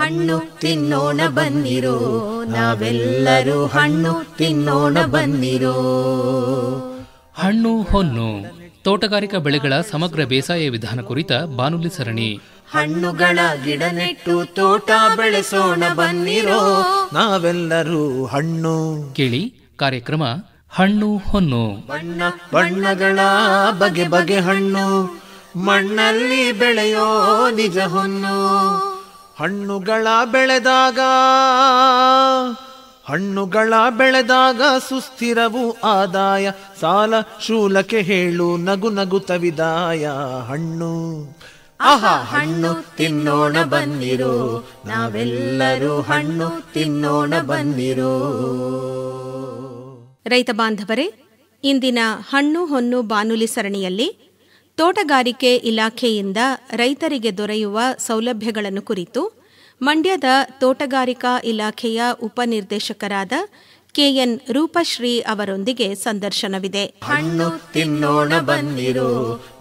ಹಣ್ಣು ತಿನ್ನೋಣ ಬಂದಿರೋ ನಾವೆಲ್ಲರೂ ಹಣ್ಣು ತಿನ್ನೋಣ ಬಂದಿರೋ ಹಣ್ಣು ಹೊನ್ನು ತೋಟಗಾರಿಕಾ ಬೆಳೆಗಳ ಸಮಗ್ರ ಬೇಸಾಯ ವಿಧಾನ ಕುರಿತ ಬಾನುಲಿ ಸರಣಿ ಹಣ್ಣುಗಳ ಗಿಡ ನೆಟ್ಟು ತೋಟ ಬೆಳೆಸೋಣ ಬನ್ನಿರೋ ನಾವೆಲ್ಲರೂ ಹಣ್ಣು ಕೇಳಿ ಕಾರ್ಯಕ್ರಮ ಹಣ್ಣು ಹೊನ್ನು ಬಣ್ಣ ಬಣ್ಣಗಳ ಬಗೆ ಬಗೆ ಹಣ್ಣು ಮಣ್ಣಲ್ಲಿ ಬೆಳೆಯೋ ನಿಜ ಹೊನ್ನು ಹಣ್ಣುಗಳ ಬೆಳೆದಾಗ ಹಣ್ಣುಗಳ ಬೆಳೆದಾಗ ಸುಸ್ಥಿರವು ಆದಾಯ ಸಾಲ ಶೂಲಕ್ಕೆ ಹೇಳು ನಗು ನಗು ತವಿದಾಯ ಹಣ್ಣು ಆಹಾ ಹಣ್ಣು ತಿನ್ನೋಣ ಬಂದಿರು ನಾವೆಲ್ಲರೂ ಹಣ್ಣು ತಿನ್ನೋಣ ಬಂದಿರೋ ರೈತ ಬಾಂಧವರೇ ಇಂದಿನ ಹಣ್ಣು ಹೊನ್ನು ಬಾನುಲಿ ಸರಣಿಯಲ್ಲಿ ತೋಟಗಾರಿಕೆ ಇಲಾಖೆಯಿಂದ ರೈತರಿಗೆ ದೊರೆಯುವ ಸೌಲಭ್ಯಗಳನ್ನು ಕುರಿತು ಮಂಡ್ಯದ ತೋಟಗಾರಿಕಾ ಇಲಾಖೆಯ ಉಪನಿರ್ದೇಶಕರಾದ ಕೆಎನ್ ರೂಪಶ್ರೀ ಅವರೊಂದಿಗೆ ಸಂದರ್ಶನವಿದೆ ಹಣ್ಣು ತಿನ್ನೋಣ ಬಂದಿರೋ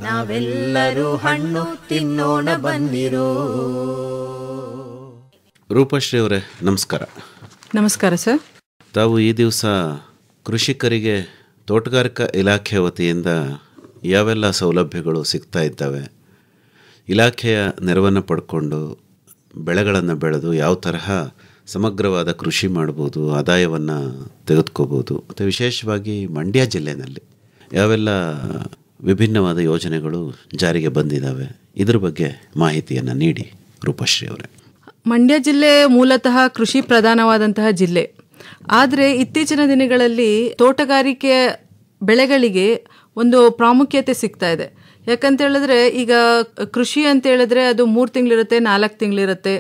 ನಾವೆಲ್ಲರೂ ಹಣ್ಣು ತಿನ್ನೋಣ ಬಂದಿರೋ ರೂಪಶ್ರೀ ಅವರೇ ನಮಸ್ಕಾರ ನಮಸ್ಕಾರ ಸರ್ ತಾವು ಈ ದಿವಸ ಕೃಷಿಕರಿಗೆ ತೋಟಗಾರಿಕಾ ಇಲಾಖೆ ವತಿಯಿಂದ ಯಾವೆಲ್ಲ ಸೌಲಭ್ಯಗಳು ಸಿಗ್ತಾ ಇದ್ದಾವೆ ಇಲಾಖೆಯ ನೆರವನ್ನು ಪಡ್ಕೊಂಡು ಬೆಳೆಗಳನ್ನು ಬೆಳೆದು ಯಾವ ತರಹ ಸಮಗ್ರವಾದ ಕೃಷಿ ಮಾಡ್ಬೋದು ಆದಾಯವನ್ನು ತೆಗೆದುಕೋಬೋದು ಮತ್ತು ವಿಶೇಷವಾಗಿ ಮಂಡ್ಯ ಜಿಲ್ಲೆಯಲ್ಲಿ ಯಾವೆಲ್ಲ ವಿಭಿನ್ನವಾದ ಯೋಜನೆಗಳು ಜಾರಿಗೆ ಬಂದಿದ್ದಾವೆ ಇದ್ರ ಬಗ್ಗೆ ಮಾಹಿತಿಯನ್ನು ನೀಡಿ ರೂಪಶ್ರೀ ಅವರೇ ಮಂಡ್ಯ ಜಿಲ್ಲೆ ಮೂಲತಃ ಕೃಷಿ ಪ್ರಧಾನವಾದಂತಹ ಜಿಲ್ಲೆ ಆದರೆ ಇತ್ತೀಚಿನ ದಿನಗಳಲ್ಲಿ ತೋಟಗಾರಿಕೆ ಬೆಳೆಗಳಿಗೆ ಒಂದು ಪ್ರಾಮುಖ್ಯತೆ ಸಿಗ್ತಾ ಇದೆ ಯಾಕಂತ ಹೇಳಿದ್ರೆ ಈಗ ಕೃಷಿ ಅಂತ ಹೇಳಿದ್ರೆ ಅದು ಮೂರು ತಿಂಗಳಿರುತ್ತೆ ನಾಲ್ಕು ತಿಂಗಳಿರುತ್ತೆ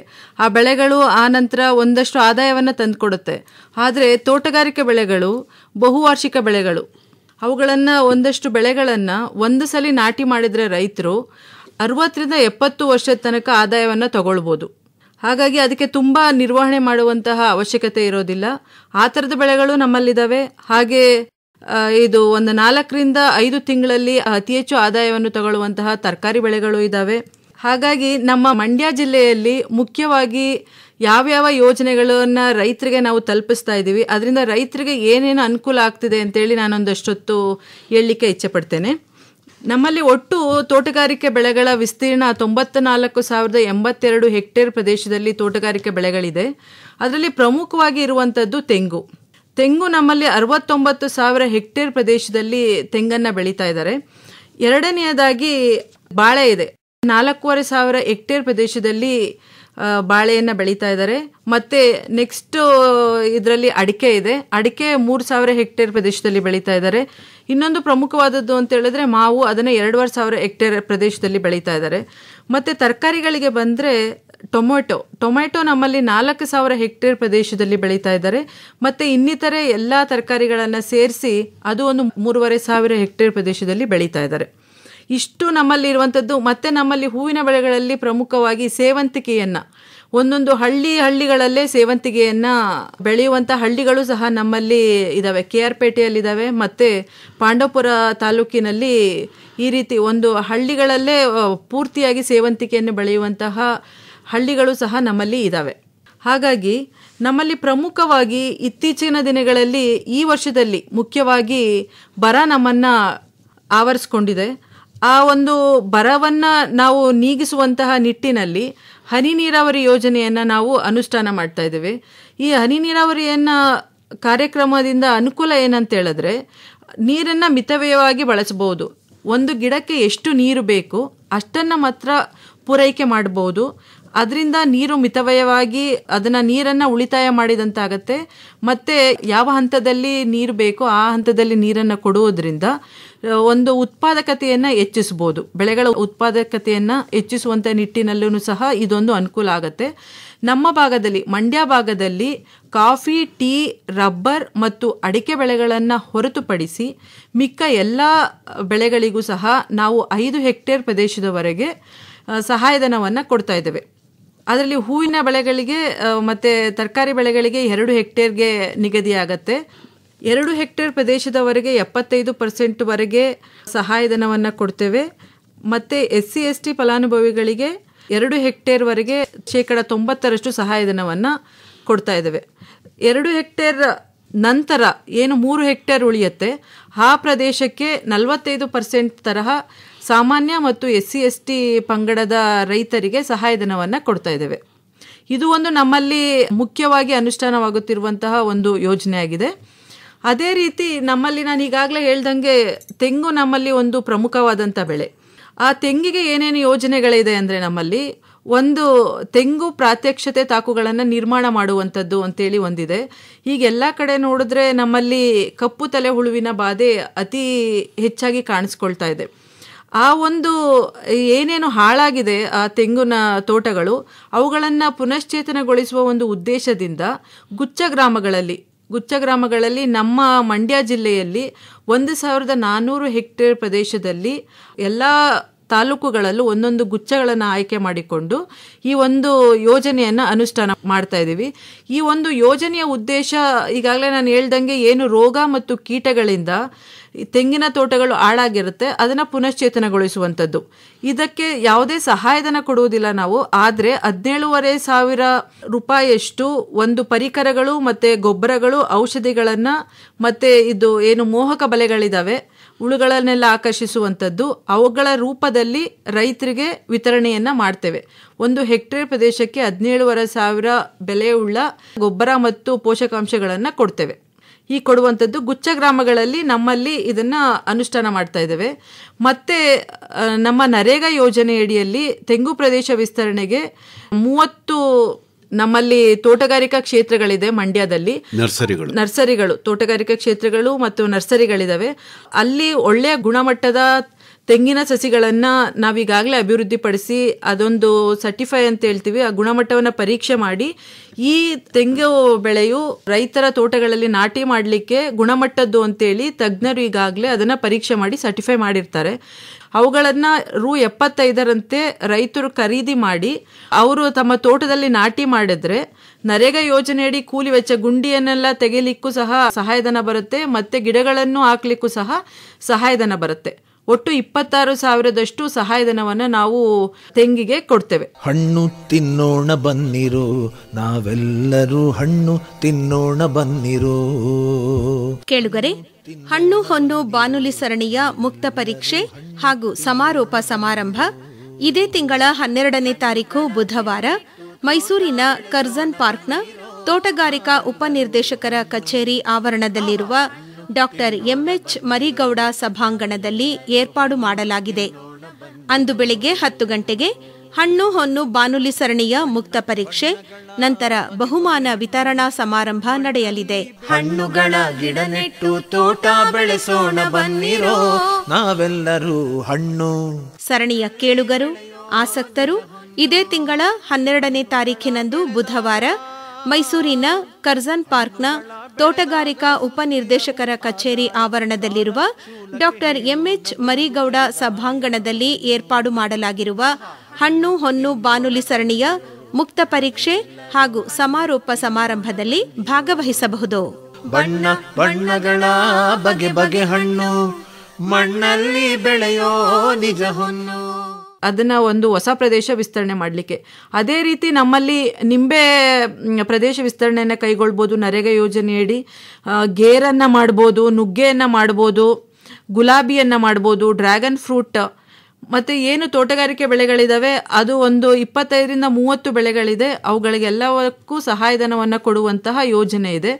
ಆ ಬೆಳೆಗಳು ಆ ನಂತರ ಒಂದಷ್ಟು ಆದಾಯವನ್ನು ತಂದುಕೊಡುತ್ತೆ ಆದರೆ ತೋಟಗಾರಿಕೆ ಬೆಳೆಗಳು ಬಹುವಾರ್ಷಿಕ ಬೆಳೆಗಳು ಅವುಗಳನ್ನ ಒಂದಷ್ಟು ಬೆಳೆಗಳನ್ನ ಒಂದು ಸಲ ನಾಟಿ ಮಾಡಿದ್ರೆ ರೈತರು ಅರವತ್ತರಿಂದ ಎಪ್ಪತ್ತು ವರ್ಷದ ತನಕ ಆದಾಯವನ್ನು ತಗೊಳ್ಬೋದು ಹಾಗಾಗಿ ಅದಕ್ಕೆ ತುಂಬಾ ನಿರ್ವಹಣೆ ಮಾಡುವಂತಹ ಅವಶ್ಯಕತೆ ಇರೋದಿಲ್ಲ ಆ ಥರದ ಬೆಳೆಗಳು ನಮ್ಮಲ್ಲಿದ್ದಾವೆ ಹಾಗೆ ಇದು ಒಂದು ನಾಲ್ಕರಿಂದ ಐದು ತಿಂಗಳಲ್ಲಿ ಅತಿ ಹೆಚ್ಚು ಆದಾಯವನ್ನು ತಗೊಳ್ಳುವಂತಹ ತರಕಾರಿ ಬೆಳೆಗಳು ಇದ್ದಾವೆ ಹಾಗಾಗಿ ನಮ್ಮ ಮಂಡ್ಯ ಜಿಲ್ಲೆಯಲ್ಲಿ ಮುಖ್ಯವಾಗಿ ಯಾವ್ಯಾವ ಯೋಜನೆಗಳನ್ನು ರೈತರಿಗೆ ನಾವು ತಲುಪಿಸ್ತಾ ಇದ್ದೀವಿ ಅದರಿಂದ ರೈತರಿಗೆ ಏನೇನು ಅನುಕೂಲ ಆಗ್ತಿದೆ ಅಂತೇಳಿ ನಾನೊಂದಷ್ಟೊತ್ತು ಹೇಳಲಿಕ್ಕೆ ಇಚ್ಛೆಪಡ್ತೇನೆ ನಮ್ಮಲ್ಲಿ ಒಟ್ಟು ತೋಟಗಾರಿಕೆ ಬೆಳೆಗಳ ವಿಸ್ತೀರ್ಣ ತೊಂಬತ್ತ ನಾಲ್ಕು ಸಾವಿರದ ಎಂಬತ್ತೆರಡು ಹೆಕ್ಟೇರ್ ಪ್ರದೇಶದಲ್ಲಿ ತೋಟಗಾರಿಕೆ ಬೆಳೆಗಳಿದೆ ಅದರಲ್ಲಿ ಪ್ರಮುಖವಾಗಿ ಇರುವಂಥದ್ದು ತೆಂಗು ತೆಂಗು ನಮ್ಮಲ್ಲಿ ಅರವತ್ತೊಂಬತ್ತು ಸಾವಿರ ಹೆಕ್ಟೇರ್ ಪ್ರದೇಶದಲ್ಲಿ ತೆಂಗನ್ನು ಬೆಳೀತಾ ಇದ್ದಾರೆ ಎರಡನೆಯದಾಗಿ ಬಾಳೆ ಇದೆ ನಾಲ್ಕೂವರೆ ಸಾವಿರ ಹೆಕ್ಟೇರ್ ಪ್ರದೇಶದಲ್ಲಿ ಬಾಳೆಯನ್ನು ಬೆಳೀತಾ ಇದ್ದಾರೆ ಮತ್ತು ನೆಕ್ಸ್ಟ್ ಇದರಲ್ಲಿ ಅಡಿಕೆ ಇದೆ ಅಡಿಕೆ ಮೂರು ಸಾವಿರ ಹೆಕ್ಟೇರ್ ಪ್ರದೇಶದಲ್ಲಿ ಬೆಳೀತಾ ಇದ್ದಾರೆ ಇನ್ನೊಂದು ಪ್ರಮುಖವಾದದ್ದು ಅಂತ ಹೇಳಿದ್ರೆ ಮಾವು ಅದನ್ನು ಎರಡೂವರೆ ಸಾವಿರ ಹೆಕ್ಟೇರ್ ಪ್ರದೇಶದಲ್ಲಿ ಬೆಳೀತಾ ಇದ್ದಾರೆ ಮತ್ತು ತರಕಾರಿಗಳಿಗೆ ಬಂದರೆ ಟೊಮೆಟೊ ಟೊಮೆಟೊ ನಮ್ಮಲ್ಲಿ ನಾಲ್ಕು ಸಾವಿರ ಹೆಕ್ಟೇರ್ ಪ್ರದೇಶದಲ್ಲಿ ಬೆಳೀತಾ ಇದ್ದಾರೆ ಮತ್ತು ಇನ್ನಿತರೆ ಎಲ್ಲ ತರಕಾರಿಗಳನ್ನು ಸೇರಿಸಿ ಅದು ಒಂದು ಮೂರುವರೆ ಸಾವಿರ ಹೆಕ್ಟೇರ್ ಪ್ರದೇಶದಲ್ಲಿ ಬೆಳೀತಾ ಇದ್ದಾರೆ ಇಷ್ಟು ನಮ್ಮಲ್ಲಿ ಇರುವಂಥದ್ದು ಮತ್ತು ನಮ್ಮಲ್ಲಿ ಹೂವಿನ ಬೆಳೆಗಳಲ್ಲಿ ಪ್ರಮುಖವಾಗಿ ಸೇವಂತಿಕೆಯನ್ನು ಒಂದೊಂದು ಹಳ್ಳಿ ಹಳ್ಳಿಗಳಲ್ಲೇ ಸೇವಂತಿಗೆಯನ್ನು ಬೆಳೆಯುವಂಥ ಹಳ್ಳಿಗಳು ಸಹ ನಮ್ಮಲ್ಲಿ ಇದ್ದಾವೆ ಕೆ ಆರ್ ಪೇಟೆಯಲ್ಲಿದ್ದಾವೆ ಮತ್ತು ಪಾಂಡವಪುರ ತಾಲೂಕಿನಲ್ಲಿ ಈ ರೀತಿ ಒಂದು ಹಳ್ಳಿಗಳಲ್ಲೇ ಪೂರ್ತಿಯಾಗಿ ಸೇವಂತಿಕೆಯನ್ನು ಬೆಳೆಯುವಂತಹ ಹಳ್ಳಿಗಳು ಸಹ ನಮ್ಮಲ್ಲಿ ಇದ್ದಾವೆ ಹಾಗಾಗಿ ನಮ್ಮಲ್ಲಿ ಪ್ರಮುಖವಾಗಿ ಇತ್ತೀಚಿನ ದಿನಗಳಲ್ಲಿ ಈ ವರ್ಷದಲ್ಲಿ ಮುಖ್ಯವಾಗಿ ಬರ ನಮ್ಮನ್ನು ಆವರಿಸ್ಕೊಂಡಿದೆ ಆ ಒಂದು ಬರವನ್ನು ನಾವು ನೀಗಿಸುವಂತಹ ನಿಟ್ಟಿನಲ್ಲಿ ಹನಿ ನೀರಾವರಿ ಯೋಜನೆಯನ್ನು ನಾವು ಅನುಷ್ಠಾನ ಮಾಡ್ತಾ ಇದ್ದೇವೆ ಈ ಹನಿ ನೀರಾವರಿಯನ್ನು ಕಾರ್ಯಕ್ರಮದಿಂದ ಅನುಕೂಲ ಏನಂತ ಹೇಳಿದ್ರೆ ನೀರನ್ನು ಮಿತವ್ಯಯವಾಗಿ ಬಳಸಬಹುದು ಒಂದು ಗಿಡಕ್ಕೆ ಎಷ್ಟು ನೀರು ಬೇಕು ಅಷ್ಟನ್ನು ಮಾತ್ರ ಪೂರೈಕೆ ಮಾಡಬಹುದು ಅದರಿಂದ ನೀರು ಮಿತವ್ಯಯವಾಗಿ ಅದನ್ನ ನೀರನ್ನ ಉಳಿತಾಯ ಮಾಡಿದಂತಾಗತ್ತೆ ಮತ್ತೆ ಯಾವ ಹಂತದಲ್ಲಿ ನೀರು ಬೇಕೋ ಆ ಹಂತದಲ್ಲಿ ನೀರನ್ನು ಕೊಡುವುದರಿಂದ ಒಂದು ಉತ್ಪಾದಕತೆಯನ್ನು ಹೆಚ್ಚಿಸಬಹುದು ಬೆಳೆಗಳ ಉತ್ಪಾದಕತೆಯನ್ನು ಹೆಚ್ಚಿಸುವಂಥ ನಿಟ್ಟಿನಲ್ಲೂ ಸಹ ಇದೊಂದು ಅನುಕೂಲ ಆಗುತ್ತೆ ನಮ್ಮ ಭಾಗದಲ್ಲಿ ಮಂಡ್ಯ ಭಾಗದಲ್ಲಿ ಕಾಫಿ ಟೀ ರಬ್ಬರ್ ಮತ್ತು ಅಡಿಕೆ ಬೆಳೆಗಳನ್ನು ಹೊರತುಪಡಿಸಿ ಮಿಕ್ಕ ಎಲ್ಲ ಬೆಳೆಗಳಿಗೂ ಸಹ ನಾವು ಐದು ಹೆಕ್ಟೇರ್ ಪ್ರದೇಶದವರೆಗೆ ಸಹಾಯಧನವನ್ನು ಕೊಡ್ತಾ ಇದ್ದೇವೆ ಅದರಲ್ಲಿ ಹೂವಿನ ಬೆಳೆಗಳಿಗೆ ಮತ್ತೆ ತರಕಾರಿ ಬೆಳೆಗಳಿಗೆ ಎರಡು ಹೆಕ್ಟೇರ್ಗೆ ನಿಗದಿಯಾಗತ್ತೆ ಎರಡು ಹೆಕ್ಟೇರ್ ಪ್ರದೇಶದವರೆಗೆ ಎಪ್ಪತ್ತೈದು ಪರ್ಸೆಂಟ್ವರೆಗೆ ಸಹಾಯಧನವನ್ನು ಕೊಡ್ತೇವೆ ಮತ್ತು ಎಸ್ ಸಿ ಎಸ್ ಟಿ ಫಲಾನುಭವಿಗಳಿಗೆ ಎರಡು ಹೆಕ್ಟೇರ್ವರೆಗೆ ಶೇಕಡ ತೊಂಬತ್ತರಷ್ಟು ಸಹಾಯಧನವನ್ನು ಕೊಡ್ತಾ ಇದ್ದೇವೆ ಎರಡು ಹೆಕ್ಟೇರ್ ನಂತರ ಏನು ಮೂರು ಹೆಕ್ಟೇರ್ ಉಳಿಯುತ್ತೆ ಆ ಪ್ರದೇಶಕ್ಕೆ ನಲವತ್ತೈದು ಪರ್ಸೆಂಟ್ ತರಹ ಸಾಮಾನ್ಯ ಮತ್ತು ಎಸ್ ಸಿ ಎಸ್ ಟಿ ಪಂಗಡದ ರೈತರಿಗೆ ಸಹಾಯಧನವನ್ನು ಕೊಡ್ತಾ ಇದ್ದೇವೆ ಇದು ಒಂದು ನಮ್ಮಲ್ಲಿ ಮುಖ್ಯವಾಗಿ ಅನುಷ್ಠಾನವಾಗುತ್ತಿರುವಂತಹ ಒಂದು ಯೋಜನೆಯಾಗಿದೆ ಅದೇ ರೀತಿ ನಮ್ಮಲ್ಲಿ ನಾನು ಈಗಾಗಲೇ ಹೇಳ್ದಂಗೆ ತೆಂಗು ನಮ್ಮಲ್ಲಿ ಒಂದು ಪ್ರಮುಖವಾದಂಥ ಬೆಳೆ ಆ ತೆಂಗಿಗೆ ಏನೇನು ಯೋಜನೆಗಳಿದೆ ಅಂದರೆ ನಮ್ಮಲ್ಲಿ ಒಂದು ತೆಂಗು ಪ್ರಾತ್ಯಕ್ಷತೆ ತಾಕುಗಳನ್ನು ನಿರ್ಮಾಣ ಮಾಡುವಂಥದ್ದು ಅಂತೇಳಿ ಒಂದಿದೆ ಹೀಗೆಲ್ಲ ಕಡೆ ನೋಡಿದ್ರೆ ನಮ್ಮಲ್ಲಿ ಕಪ್ಪು ತಲೆ ಹುಳುವಿನ ಬಾಧೆ ಅತಿ ಹೆಚ್ಚಾಗಿ ಕಾಣಿಸ್ಕೊಳ್ತಾ ಇದೆ ಆ ಒಂದು ಏನೇನು ಹಾಳಾಗಿದೆ ಆ ತೆಂಗಿನ ತೋಟಗಳು ಅವುಗಳನ್ನು ಪುನಶ್ಚೇತನಗೊಳಿಸುವ ಒಂದು ಉದ್ದೇಶದಿಂದ ಗುಚ್ಚ ಗ್ರಾಮಗಳಲ್ಲಿ ಗುಚ್ಚ ಗ್ರಾಮಗಳಲ್ಲಿ ನಮ್ಮ ಮಂಡ್ಯ ಜಿಲ್ಲೆಯಲ್ಲಿ ಒಂದು ಸಾವಿರದ ನಾನ್ನೂರು ಹೆಕ್ಟೇರ್ ಪ್ರದೇಶದಲ್ಲಿ ಎಲ್ಲ ತಾಲೂಕುಗಳಲ್ಲೂ ಒಂದೊಂದು ಗುಚ್ಛಗಳನ್ನು ಆಯ್ಕೆ ಮಾಡಿಕೊಂಡು ಈ ಒಂದು ಯೋಜನೆಯನ್ನು ಅನುಷ್ಠಾನ ಮಾಡ್ತಾ ಇದ್ದೀವಿ ಈ ಒಂದು ಯೋಜನೆಯ ಉದ್ದೇಶ ಈಗಾಗಲೇ ನಾನು ಹೇಳ್ದಂಗೆ ಏನು ರೋಗ ಮತ್ತು ಕೀಟಗಳಿಂದ ತೆಂಗಿನ ತೋಟಗಳು ಹಾಳಾಗಿರುತ್ತೆ ಅದನ್ನು ಪುನಶ್ಚೇತನಗೊಳಿಸುವಂಥದ್ದು ಇದಕ್ಕೆ ಯಾವುದೇ ಸಹಾಯಧನ ಕೊಡುವುದಿಲ್ಲ ನಾವು ಆದರೆ ಹದಿನೇಳುವರೆ ಸಾವಿರ ರೂಪಾಯಿಯಷ್ಟು ಒಂದು ಪರಿಕರಗಳು ಮತ್ತು ಗೊಬ್ಬರಗಳು ಔಷಧಿಗಳನ್ನು ಮತ್ತು ಇದು ಏನು ಮೋಹಕ ಬಲೆಗಳಿದ್ದಾವೆ ಹುಳುಗಳನ್ನೆಲ್ಲ ಆಕರ್ಷಿಸುವಂಥದ್ದು ಅವುಗಳ ರೂಪದಲ್ಲಿ ರೈತರಿಗೆ ವಿತರಣೆಯನ್ನು ಮಾಡ್ತೇವೆ ಒಂದು ಹೆಕ್ಟೇರ್ ಪ್ರದೇಶಕ್ಕೆ ಹದಿನೇಳುವರೆ ಸಾವಿರ ಬೆಲೆಯುಳ್ಳ ಗೊಬ್ಬರ ಮತ್ತು ಪೋಷಕಾಂಶಗಳನ್ನು ಕೊಡ್ತೇವೆ ಈ ಕೊಡುವಂಥದ್ದು ಗುಚ್ಛ ಗ್ರಾಮಗಳಲ್ಲಿ ನಮ್ಮಲ್ಲಿ ಇದನ್ನು ಅನುಷ್ಠಾನ ಮಾಡ್ತಾ ಇದ್ದೇವೆ ಮತ್ತು ನಮ್ಮ ನರೇಗಾ ಯೋಜನೆಯಡಿಯಲ್ಲಿ ತೆಂಗು ಪ್ರದೇಶ ವಿಸ್ತರಣೆಗೆ ಮೂವತ್ತು ನಮ್ಮಲ್ಲಿ ತೋಟಗಾರಿಕಾ ಕ್ಷೇತ್ರಗಳಿದೆ ಮಂಡ್ಯದಲ್ಲಿ ನರ್ಸರಿಗಳು ನರ್ಸರಿಗಳು ತೋಟಗಾರಿಕಾ ಕ್ಷೇತ್ರಗಳು ಮತ್ತು ನರ್ಸರಿಗಳಿದಾವೆ ಅಲ್ಲಿ ಒಳ್ಳೆಯ ಗುಣಮಟ್ಟದ ತೆಂಗಿನ ಸಸಿಗಳನ್ನು ನಾವೀಗಾಗಲೇ ಅಭಿವೃದ್ಧಿಪಡಿಸಿ ಅದೊಂದು ಸರ್ಟಿಫೈ ಅಂತ ಹೇಳ್ತೀವಿ ಆ ಗುಣಮಟ್ಟವನ್ನು ಪರೀಕ್ಷೆ ಮಾಡಿ ಈ ತೆಂಗು ಬೆಳೆಯು ರೈತರ ತೋಟಗಳಲ್ಲಿ ನಾಟಿ ಮಾಡಲಿಕ್ಕೆ ಗುಣಮಟ್ಟದ್ದು ಅಂತೇಳಿ ತಜ್ಞರು ಈಗಾಗಲೇ ಅದನ್ನು ಪರೀಕ್ಷೆ ಮಾಡಿ ಸರ್ಟಿಫೈ ಮಾಡಿರ್ತಾರೆ ಅವುಗಳನ್ನು ರು ಎಪ್ಪತ್ತೈದರಂತೆ ರೈತರು ಖರೀದಿ ಮಾಡಿ ಅವರು ತಮ್ಮ ತೋಟದಲ್ಲಿ ನಾಟಿ ಮಾಡಿದ್ರೆ ನರೇಗಾ ಯೋಜನೆಯಡಿ ಕೂಲಿ ವೆಚ್ಚ ಗುಂಡಿಯನ್ನೆಲ್ಲ ತೆಗಿಲಿಕ್ಕೂ ಸಹ ಸಹಾಯಧನ ಬರುತ್ತೆ ಮತ್ತು ಗಿಡಗಳನ್ನು ಹಾಕ್ಲಿಕ್ಕೂ ಸಹ ಸಹಾಯಧನ ಬರುತ್ತೆ ಒಟ್ಟು ಇಪ್ಪತ್ತಾರು ಸಾವಿರದಷ್ಟು ಸಹಾಯಧನವನ್ನು ನಾವು ತೆಂಗಿಗೆ ಕೊಡ್ತೇವೆ ಹಣ್ಣು ತಿನ್ನೋಣ ಬನ್ನಿರು ನಾವೆಲ್ಲರೂ ಹಣ್ಣು ತಿನ್ನೋಣ ಬನ್ನಿರು ಕೇಳುಗರೆ ಹಣ್ಣು ಹೊನ್ನು ಬಾನುಲಿ ಸರಣಿಯ ಮುಕ್ತ ಪರೀಕ್ಷೆ ಹಾಗೂ ಸಮಾರೋಪ ಸಮಾರಂಭ ಇದೇ ತಿಂಗಳ ಹನ್ನೆರಡನೇ ತಾರೀಕು ಬುಧವಾರ ಮೈಸೂರಿನ ಕರ್ಜನ್ ಪಾರ್ಕ್ನ ತೋಟಗಾರಿಕಾ ಉಪನಿರ್ದೇಶಕರ ಕಚೇರಿ ಆವರಣದಲ್ಲಿರುವ ಡಾಕ್ಟರ್ ಎಂಎಚ್ ಮರಿಗೌಡ ಸಭಾಂಗಣದಲ್ಲಿ ಏರ್ಪಾಡು ಮಾಡಲಾಗಿದೆ ಅಂದು ಬೆಳಿಗ್ಗೆ ಹತ್ತು ಗಂಟೆಗೆ ಹಣ್ಣು ಹೊನ್ನು ಬಾನುಲಿ ಸರಣಿಯ ಮುಕ್ತ ಪರೀಕ್ಷೆ ನಂತರ ಬಹುಮಾನ ವಿತರಣಾ ಸಮಾರಂಭ ನಡೆಯಲಿದೆ ಹಣ್ಣುಗಳ ಗಿಡ ನೆಟ್ಟು ತೋಟ ಬೆಳೆಸೋಣ ಬನ್ನಿರೋ ನಾವೆಲ್ಲರೂ ಹಣ್ಣು ಸರಣಿಯ ಕೇಳುಗರು ಆಸಕ್ತರು ಇದೇ ತಿಂಗಳ ಹನ್ನೆರಡನೇ ತಾರೀಖಿನಂದು ಬುಧವಾರ ಮೈಸೂರಿನ ಕರ್ಜನ್ ಪಾರ್ಕ್ನ ತೋಟಗಾರಿಕಾ ಉಪನಿರ್ದೇಶಕರ ಕಚೇರಿ ಆವರಣದಲ್ಲಿರುವ ಡಾಕ್ಟರ್ ಎಂಎಚ್ ಮರಿಗೌಡ ಸಭಾಂಗಣದಲ್ಲಿ ಏರ್ಪಾಡು ಮಾಡಲಾಗಿರುವ ಹಣ್ಣು ಹೊನ್ನು ಬಾನುಲಿ ಸರಣಿಯ ಮುಕ್ತ ಪರೀಕ್ಷೆ ಹಾಗೂ ಸಮಾರೋಪ ಸಮಾರಂಭದಲ್ಲಿ ಭಾಗವಹಿಸಬಹುದು ಬಣ್ಣ ಬಣ್ಣಗಳ ಬಗೆ ಬಗೆ ಹಣ್ಣು ಮಣ್ಣಲ್ಲಿ ಬೆಳೆಯೋ ನಿಜ ಹೊನ್ನು ಅದನ್ನು ಒಂದು ಹೊಸ ಪ್ರದೇಶ ವಿಸ್ತರಣೆ ಮಾಡಲಿಕ್ಕೆ ಅದೇ ರೀತಿ ನಮ್ಮಲ್ಲಿ ನಿಂಬೆ ಪ್ರದೇಶ ವಿಸ್ತರಣೆಯನ್ನು ಕೈಗೊಳ್ಬೋದು ನರೇಗಾ ಯೋಜನೆಯಡಿ ಗೇರನ್ನು ಮಾಡ್ಬೋದು ನುಗ್ಗೆಯನ್ನು ಮಾಡ್ಬೋದು ಗುಲಾಬಿಯನ್ನು ಮಾಡ್ಬೋದು ಡ್ರ್ಯಾಗನ್ ಫ್ರೂಟ್ ಮತ್ತೆ ಏನು ತೋಟಗಾರಿಕೆ ಬೆಳೆಗಳಿದ್ದಾವೆ ಅದು ಒಂದು ಇಪ್ಪತ್ತೈದರಿಂದ ಮೂವತ್ತು ಬೆಳೆಗಳಿದೆ ಅವುಗಳಿಗೆಲ್ಲವಕ್ಕೂ ಸಹಾಯಧನವನ್ನು ಕೊಡುವಂತಹ ಯೋಜನೆ ಇದೆ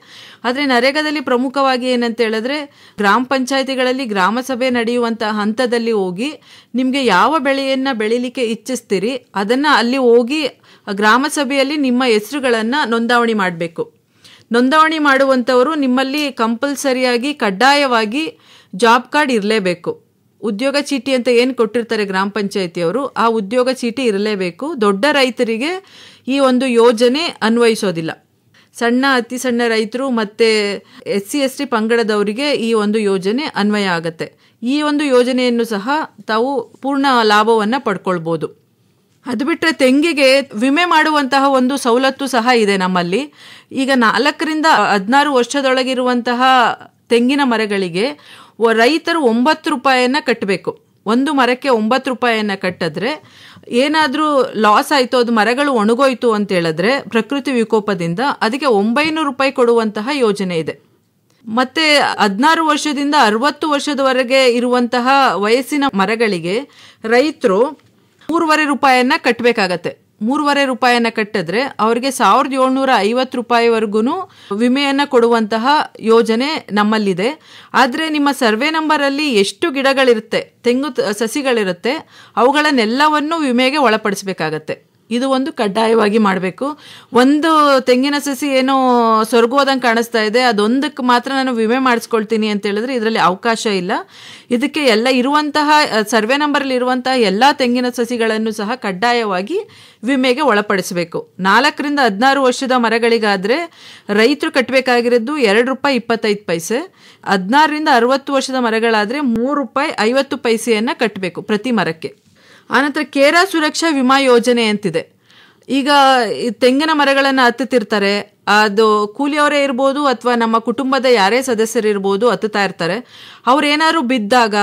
ಆದರೆ ನರೇಗಾದಲ್ಲಿ ಪ್ರಮುಖವಾಗಿ ಏನಂತ ಹೇಳಿದ್ರೆ ಗ್ರಾಮ ಪಂಚಾಯಿತಿಗಳಲ್ಲಿ ಗ್ರಾಮ ಸಭೆ ನಡೆಯುವಂತಹ ಹಂತದಲ್ಲಿ ಹೋಗಿ ನಿಮಗೆ ಯಾವ ಬೆಳೆಯನ್ನು ಬೆಳಿಲಿಕ್ಕೆ ಇಚ್ಛಿಸ್ತೀರಿ ಅದನ್ನು ಅಲ್ಲಿ ಹೋಗಿ ಗ್ರಾಮ ಸಭೆಯಲ್ಲಿ ನಿಮ್ಮ ಹೆಸರುಗಳನ್ನು ನೋಂದಾವಣಿ ಮಾಡಬೇಕು ನೋಂದಾವಣಿ ಮಾಡುವಂಥವರು ನಿಮ್ಮಲ್ಲಿ ಕಂಪಲ್ಸರಿಯಾಗಿ ಕಡ್ಡಾಯವಾಗಿ ಜಾಬ್ ಕಾರ್ಡ್ ಇರಲೇಬೇಕು ಉದ್ಯೋಗ ಚೀಟಿ ಅಂತ ಏನು ಕೊಟ್ಟಿರ್ತಾರೆ ಗ್ರಾಮ ಅವರು ಆ ಉದ್ಯೋಗ ಚೀಟಿ ಇರಲೇಬೇಕು ದೊಡ್ಡ ರೈತರಿಗೆ ಈ ಒಂದು ಯೋಜನೆ ಅನ್ವಯಿಸೋದಿಲ್ಲ ಸಣ್ಣ ಅತಿ ಸಣ್ಣ ರೈತರು ಮತ್ತೆ ಎಸ್ ಸಿ ಎಸ್ ಟಿ ಪಂಗಡದವರಿಗೆ ಈ ಒಂದು ಯೋಜನೆ ಅನ್ವಯ ಆಗುತ್ತೆ ಈ ಒಂದು ಯೋಜನೆಯನ್ನು ಸಹ ತಾವು ಪೂರ್ಣ ಲಾಭವನ್ನು ಪಡ್ಕೊಳ್ಬೋದು ಅದು ಬಿಟ್ಟರೆ ತೆಂಗಿಗೆ ವಿಮೆ ಮಾಡುವಂತಹ ಒಂದು ಸವಲತ್ತು ಸಹ ಇದೆ ನಮ್ಮಲ್ಲಿ ಈಗ ನಾಲ್ಕರಿಂದ ಹದಿನಾರು ವರ್ಷದೊಳಗಿರುವಂತಹ ತೆಂಗಿನ ಮರಗಳಿಗೆ ರೈತರು ಒಂಬತ್ತು ರೂಪಾಯಿಯನ್ನ ಕಟ್ಟಬೇಕು ಒಂದು ಮರಕ್ಕೆ ಒಂಬತ್ತು ರೂಪಾಯಿಯನ್ನ ಕಟ್ಟಿದ್ರೆ ಏನಾದರೂ ಲಾಸ್ ಆಯಿತು ಅದು ಮರಗಳು ಒಣಗೋಯ್ತು ಅಂತ ಹೇಳಿದ್ರೆ ಪ್ರಕೃತಿ ವಿಕೋಪದಿಂದ ಅದಕ್ಕೆ ಒಂಬೈನೂರು ರೂಪಾಯಿ ಕೊಡುವಂತಹ ಯೋಜನೆ ಇದೆ ಮತ್ತೆ ಹದಿನಾರು ವರ್ಷದಿಂದ ಅರವತ್ತು ವರ್ಷದವರೆಗೆ ಇರುವಂತಹ ವಯಸ್ಸಿನ ಮರಗಳಿಗೆ ರೈತರು ಮೂರುವರೆ ರೂಪಾಯಿಯನ್ನ ಕಟ್ಟಬೇಕಾಗತ್ತೆ ಮೂರುವರೆ ರೂಪಾಯಿಯನ್ನ ಕಟ್ಟಿದ್ರೆ ಅವರಿಗೆ ಸಾವಿರದ ಏಳ್ನೂರ ಐವತ್ತು ರೂಪಾಯಿವರೆಗೂ ವಿಮೆಯನ್ನು ಕೊಡುವಂತಹ ಯೋಜನೆ ನಮ್ಮಲ್ಲಿದೆ ಆದರೆ ನಿಮ್ಮ ಸರ್ವೆ ನಂಬರಲ್ಲಿ ಎಷ್ಟು ಗಿಡಗಳಿರುತ್ತೆ ತೆಂಗು ಸಸಿಗಳಿರುತ್ತೆ ಅವುಗಳನ್ನೆಲ್ಲವನ್ನು ವಿಮೆಗೆ ಒಳಪಡಿಸಬೇಕಾಗತ್ತೆ ಇದು ಒಂದು ಕಡ್ಡಾಯವಾಗಿ ಮಾಡಬೇಕು ಒಂದು ತೆಂಗಿನ ಸಸಿ ಏನು ಸೊರಗೋದಂಗೆ ಕಾಣಿಸ್ತಾ ಇದೆ ಅದೊಂದಕ್ಕೆ ಮಾತ್ರ ನಾನು ವಿಮೆ ಮಾಡಿಸ್ಕೊಳ್ತೀನಿ ಅಂತ ಹೇಳಿದ್ರೆ ಇದರಲ್ಲಿ ಅವಕಾಶ ಇಲ್ಲ ಇದಕ್ಕೆ ಎಲ್ಲ ಇರುವಂತಹ ಸರ್ವೆ ನಂಬರಲ್ಲಿ ಇರುವಂತಹ ಎಲ್ಲ ತೆಂಗಿನ ಸಸಿಗಳನ್ನು ಸಹ ಕಡ್ಡಾಯವಾಗಿ ವಿಮೆಗೆ ಒಳಪಡಿಸಬೇಕು ನಾಲ್ಕರಿಂದ ಹದಿನಾರು ವರ್ಷದ ಮರಗಳಿಗಾದರೆ ರೈತರು ಕಟ್ಟಬೇಕಾಗಿರೋದು ಎರಡು ರೂಪಾಯಿ ಇಪ್ಪತ್ತೈದು ಪೈಸೆ ಹದಿನಾರರಿಂದ ಅರವತ್ತು ವರ್ಷದ ಮರಗಳಾದರೆ ಮೂರು ರೂಪಾಯಿ ಐವತ್ತು ಪೈಸೆಯನ್ನು ಕಟ್ಟಬೇಕು ಪ್ರತಿ ಮರಕ್ಕೆ ಆನಂತರ ಕೇರ ಸುರಕ್ಷಾ ವಿಮಾ ಯೋಜನೆ ಅಂತಿದೆ ಈಗ ತೆಂಗಿನ ಮರಗಳನ್ನು ಹತ್ತುತ್ತಿರ್ತಾರೆ ಅದು ಕೂಲಿಯವರೇ ಇರ್ಬೋದು ಅಥವಾ ನಮ್ಮ ಕುಟುಂಬದ ಯಾರೇ ಸದಸ್ಯರು ಇರ್ಬೋದು ಹತ್ತುತ್ತಾ ಇರ್ತಾರೆ ಏನಾದರೂ ಬಿದ್ದಾಗ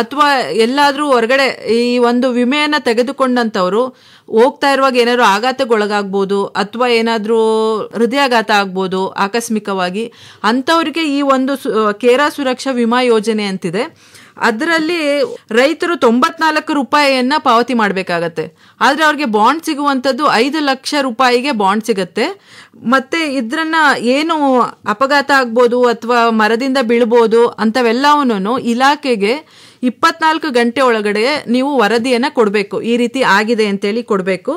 ಅಥವಾ ಎಲ್ಲಾದರೂ ಹೊರಗಡೆ ಈ ಒಂದು ವಿಮೆಯನ್ನು ತೆಗೆದುಕೊಂಡಂಥವ್ರು ಹೋಗ್ತಾ ಇರುವಾಗ ಏನಾದರೂ ಆಘಾತಗೊಳಗಾಗ್ಬೋದು ಅಥವಾ ಏನಾದರೂ ಹೃದಯಾಘಾತ ಆಗ್ಬೋದು ಆಕಸ್ಮಿಕವಾಗಿ ಅಂಥವ್ರಿಗೆ ಈ ಒಂದು ಕೇರಾ ಸುರಕ್ಷಾ ವಿಮಾ ಯೋಜನೆ ಅಂತಿದೆ ಅದರಲ್ಲಿ ರೈತರು ತೊಂಬತ್ನಾಲ್ಕು ರೂಪಾಯಿಯನ್ನ ಪಾವತಿ ಮಾಡಬೇಕಾಗತ್ತೆ ಆದರೆ ಅವ್ರಿಗೆ ಬಾಂಡ್ ಸಿಗುವಂಥದ್ದು ಐದು ಲಕ್ಷ ರೂಪಾಯಿಗೆ ಬಾಂಡ್ ಸಿಗತ್ತೆ ಮತ್ತೆ ಇದ್ರನ್ನ ಏನು ಅಪಘಾತ ಆಗ್ಬೋದು ಅಥವಾ ಮರದಿಂದ ಬೀಳ್ಬೋದು ಅಂತವೆಲ್ಲವನ್ನೂ ಇಲಾಖೆಗೆ ಇಪ್ಪತ್ನಾಲ್ಕು ಗಂಟೆ ಒಳಗಡೆ ನೀವು ವರದಿಯನ್ನು ಕೊಡಬೇಕು ಈ ರೀತಿ ಆಗಿದೆ ಅಂತೇಳಿ ಕೊಡಬೇಕು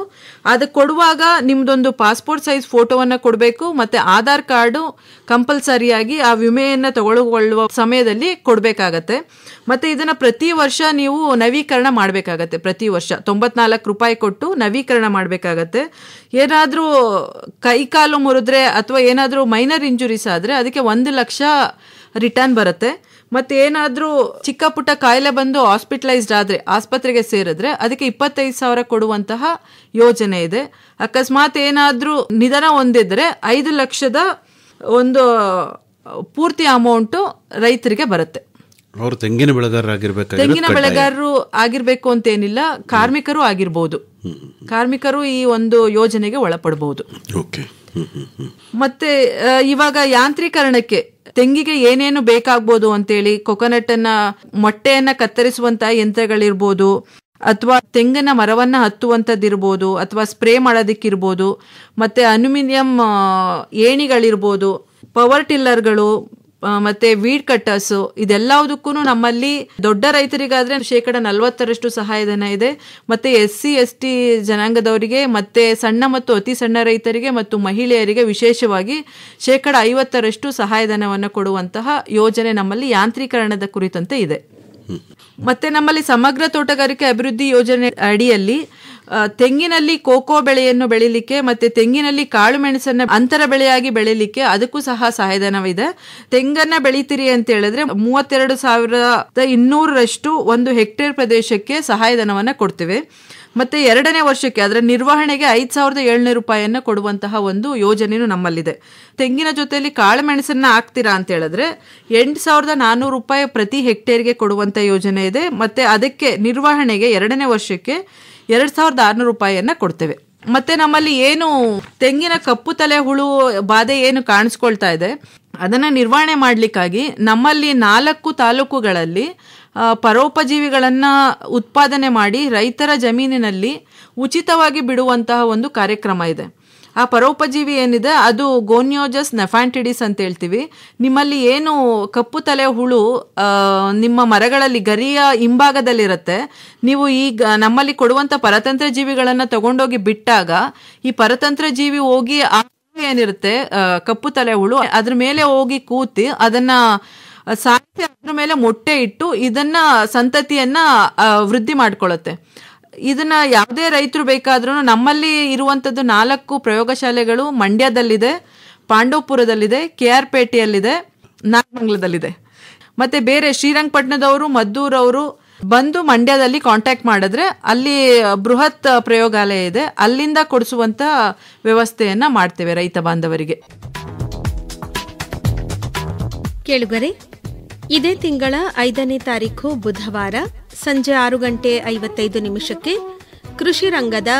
ಅದು ಕೊಡುವಾಗ ನಿಮ್ಮದೊಂದು ಪಾಸ್ಪೋರ್ಟ್ ಸೈಜ್ ಫೋಟೋವನ್ನು ಕೊಡಬೇಕು ಮತ್ತು ಆಧಾರ್ ಕಾರ್ಡು ಕಂಪಲ್ಸರಿಯಾಗಿ ಆ ವಿಮೆಯನ್ನು ತಗೊಳ್ಳುವ ಸಮಯದಲ್ಲಿ ಕೊಡಬೇಕಾಗತ್ತೆ ಮತ್ತು ಇದನ್ನು ಪ್ರತಿ ವರ್ಷ ನೀವು ನವೀಕರಣ ಮಾಡಬೇಕಾಗತ್ತೆ ಪ್ರತಿ ವರ್ಷ ತೊಂಬತ್ನಾಲ್ಕು ರೂಪಾಯಿ ಕೊಟ್ಟು ನವೀಕರಣ ಮಾಡಬೇಕಾಗತ್ತೆ ಏನಾದರೂ ಕೈಕಾಲು ಮುರಿದ್ರೆ ಅಥವಾ ಏನಾದರೂ ಮೈನರ್ ಇಂಜುರೀಸ್ ಆದರೆ ಅದಕ್ಕೆ ಒಂದು ಲಕ್ಷ ರಿಟರ್ನ್ ಬರುತ್ತೆ ಮತ್ತೆ ಏನಾದ್ರೂ ಚಿಕ್ಕ ಪುಟ್ಟ ಕಾಯಿಲೆ ಬಂದು ಹಾಸ್ಪಿಟಲೈಸ್ಡ್ ಆದ್ರೆ ಆಸ್ಪತ್ರೆಗೆ ಸೇರಿದ್ರೆ ಅದಕ್ಕೆ ಇಪ್ಪತ್ತೈದು ಸಾವಿರ ಕೊಡುವಂತಹ ಯೋಜನೆ ಇದೆ ಅಕಸ್ಮಾತ್ ಏನಾದ್ರೂ ನಿಧನ ಹೊಂದಿದ್ರೆ ಐದು ಲಕ್ಷದ ಒಂದು ಪೂರ್ತಿ ಅಮೌಂಟ್ ರೈತರಿಗೆ ಬರುತ್ತೆ ಅವರು ತೆಂಗಿನ ಆಗಿರ್ಬೇಕು ತೆಂಗಿನ ಬೆಳೆಗಾರರು ಆಗಿರ್ಬೇಕು ಏನಿಲ್ಲ ಕಾರ್ಮಿಕರು ಆಗಿರ್ಬೋದು ಕಾರ್ಮಿಕರು ಈ ಒಂದು ಯೋಜನೆಗೆ ಒಳಪಡಬಹುದು ಮತ್ತೆ ಇವಾಗ ಯಾಂತ್ರೀಕರಣಕ್ಕೆ ತೆಂಗಿಗೆ ಏನೇನು ಬೇಕಾಗ್ಬೋದು ಅಂತೇಳಿ ಅನ್ನ ಮೊಟ್ಟೆಯನ್ನ ಕತ್ತರಿಸುವಂತಹ ಯಂತ್ರಗಳಿರ್ಬೋದು ಅಥವಾ ತೆಂಗಿನ ಮರವನ್ನ ಹತ್ತುವಂಥದ್ದಿರ್ಬೋದು ಅಥವಾ ಸ್ಪ್ರೇ ಮಾಡೋದಕ್ಕಿರ್ಬೋದು ಮತ್ತೆ ಅಲ್ಯೂಮಿನಿಯಂ ಏಣಿಗಳಿರ್ಬೋದು ಪವರ್ ಟಿಲ್ಲರ್ಗಳು ಮತ್ತೆ ವೀಡ್ ಕಟ್ಟರ್ಸ್ ಇದೆಲ್ಲದಕ್ಕೂ ನಮ್ಮಲ್ಲಿ ದೊಡ್ಡ ರೈತರಿಗಾದ್ರೆ ಶೇಕಡ ನಲ್ವತ್ತರಷ್ಟು ಸಹಾಯಧನ ಇದೆ ಮತ್ತೆ ಎಸ್ ಸಿ ಎಸ್ ಟಿ ಜನಾಂಗದವರಿಗೆ ಮತ್ತೆ ಸಣ್ಣ ಮತ್ತು ಅತಿ ಸಣ್ಣ ರೈತರಿಗೆ ಮತ್ತು ಮಹಿಳೆಯರಿಗೆ ವಿಶೇಷವಾಗಿ ಶೇಕಡ ಐವತ್ತರಷ್ಟು ಸಹಾಯಧನವನ್ನು ಕೊಡುವಂತಹ ಯೋಜನೆ ನಮ್ಮಲ್ಲಿ ಯಾಂತ್ರೀಕರಣದ ಕುರಿತಂತೆ ಇದೆ ಮತ್ತೆ ನಮ್ಮಲ್ಲಿ ಸಮಗ್ರ ತೋಟಗಾರಿಕೆ ಅಭಿವೃದ್ಧಿ ಯೋಜನೆ ಅಡಿಯಲ್ಲಿ ತೆಂಗಿನಲ್ಲಿ ಕೋಕೋ ಬೆಳೆಯನ್ನು ಬೆಳೀಲಿಕ್ಕೆ ಮತ್ತೆ ತೆಂಗಿನಲ್ಲಿ ಕಾಳು ಮೆಣಸನ್ನ ಅಂತರ ಬೆಳೆಯಾಗಿ ಬೆಳೀಲಿಕ್ಕೆ ಅದಕ್ಕೂ ಸಹ ಸಹಾಯಧನವಿದೆ ತೆಂಗನ್ನ ಬೆಳಿತೀರಿ ಅಂತ ಹೇಳಿದ್ರೆ ಮೂವತ್ತೆರಡು ಸಾವಿರದ ಇನ್ನೂರರಷ್ಟು ಒಂದು ಹೆಕ್ಟೇರ್ ಪ್ರದೇಶಕ್ಕೆ ಸಹಾಯಧನವನ್ನ ಕೊಡ್ತೇವೆ ಮತ್ತೆ ಎರಡನೇ ವರ್ಷಕ್ಕೆ ಅದರ ನಿರ್ವಹಣೆಗೆ ಐದ್ ಸಾವಿರದ ಏಳ್ನೂರು ರೂಪಾಯಿಯನ್ನ ಕೊಡುವಂತಹ ಒಂದು ಯೋಜನೆಯೂ ನಮ್ಮಲ್ಲಿದೆ ತೆಂಗಿನ ಜೊತೆಯಲ್ಲಿ ಕಾಳುಮೆಣಸನ್ನು ಹಾಕ್ತೀರಾ ಅಂತ ಹೇಳಿದ್ರೆ ಎಂಟು ಸಾವಿರದ ನಾನೂರು ರೂಪಾಯಿ ಪ್ರತಿ ಹೆಕ್ಟೇರ್ಗೆ ಕೊಡುವಂಥ ಯೋಜನೆ ಇದೆ ಮತ್ತೆ ಅದಕ್ಕೆ ನಿರ್ವಹಣೆಗೆ ಎರಡನೇ ವರ್ಷಕ್ಕೆ ಎರಡ್ ಸಾವಿರದ ಆರ್ನೂರು ರೂಪಾಯಿಯನ್ನು ಕೊಡ್ತೇವೆ ಮತ್ತೆ ನಮ್ಮಲ್ಲಿ ಏನು ತೆಂಗಿನ ಕಪ್ಪು ತಲೆ ಹುಳು ಬಾಧೆ ಏನು ಕಾಣಿಸ್ಕೊಳ್ತಾ ಇದೆ ಅದನ್ನ ನಿರ್ವಹಣೆ ಮಾಡಲಿಕ್ಕಾಗಿ ನಮ್ಮಲ್ಲಿ ನಾಲ್ಕು ತಾಲೂಕುಗಳಲ್ಲಿ ಪರೋಪಜೀವಿಗಳನ್ನು ಉತ್ಪಾದನೆ ಮಾಡಿ ರೈತರ ಜಮೀನಿನಲ್ಲಿ ಉಚಿತವಾಗಿ ಬಿಡುವಂತಹ ಒಂದು ಕಾರ್ಯಕ್ರಮ ಇದೆ ಆ ಪರೋಪಜೀವಿ ಏನಿದೆ ಅದು ಗೋನ್ಯೋಜಸ್ ನೆಫ್ಯಾಂಟಿಡಿಸ್ ಅಂತ ಹೇಳ್ತೀವಿ ನಿಮ್ಮಲ್ಲಿ ಏನು ಕಪ್ಪು ತಲೆ ಹುಳು ನಿಮ್ಮ ಮರಗಳಲ್ಲಿ ಗರಿಯ ಹಿಂಭಾಗದಲ್ಲಿರುತ್ತೆ ನೀವು ಈಗ ನಮ್ಮಲ್ಲಿ ಕೊಡುವಂಥ ಪರತಂತ್ರ ಜೀವಿಗಳನ್ನು ತಗೊಂಡೋಗಿ ಬಿಟ್ಟಾಗ ಈ ಪರತಂತ್ರ ಜೀವಿ ಹೋಗಿ ಏನಿರುತ್ತೆ ಕಪ್ಪು ತಲೆ ಹುಳು ಅದ್ರ ಮೇಲೆ ಹೋಗಿ ಕೂತಿ ಅದನ್ನ ಸಾಹಿತ್ಯ ಅದ್ರ ಮೇಲೆ ಮೊಟ್ಟೆ ಇಟ್ಟು ಇದನ್ನ ಸಂತತಿಯನ್ನ ವೃದ್ಧಿ ಮಾಡ್ಕೊಳ್ಳುತ್ತೆ ಇದನ್ನ ಯಾವುದೇ ರೈತರು ಬೇಕಾದ್ರೂ ನಮ್ಮಲ್ಲಿ ಇರುವಂತದ್ದು ನಾಲ್ಕು ಪ್ರಯೋಗಶಾಲೆಗಳು ಮಂಡ್ಯದಲ್ಲಿದೆ ಪಾಂಡವಪುರದಲ್ಲಿದೆ ಕೆ ಆರ್ ಪೇಟೆಯಲ್ಲಿದೆ ನಾಗಮಂಗ್ಲದಲ್ಲಿದೆ ಮತ್ತೆ ಬೇರೆ ಶ್ರೀರಂಗಪಟ್ಟಣದವರು ಮದ್ದೂರವರು ಬಂದು ಮಂಡ್ಯದಲ್ಲಿ ಕಾಂಟ್ಯಾಕ್ಟ್ ಮಾಡಿದ್ರೆ ಅಲ್ಲಿ ಬೃಹತ್ ಪ್ರಯೋಗಾಲಯ ಇದೆ ಅಲ್ಲಿಂದ ಕೊಡಿಸುವಂತ ವ್ಯವಸ್ಥೆಯನ್ನ ಮಾಡ್ತೇವೆ ರೈತ ಬಾಂಧವರಿಗೆ ಇದೇ ತಿಂಗಳ ಐದನೇ ತಾರೀಕು ಬುಧವಾರ ಸಂಜೆ ಆರು ಗಂಟೆ ಐವತ್ತೈದು ನಿಮಿಷಕ್ಕೆ ಕೃಷಿ ರಂಗದ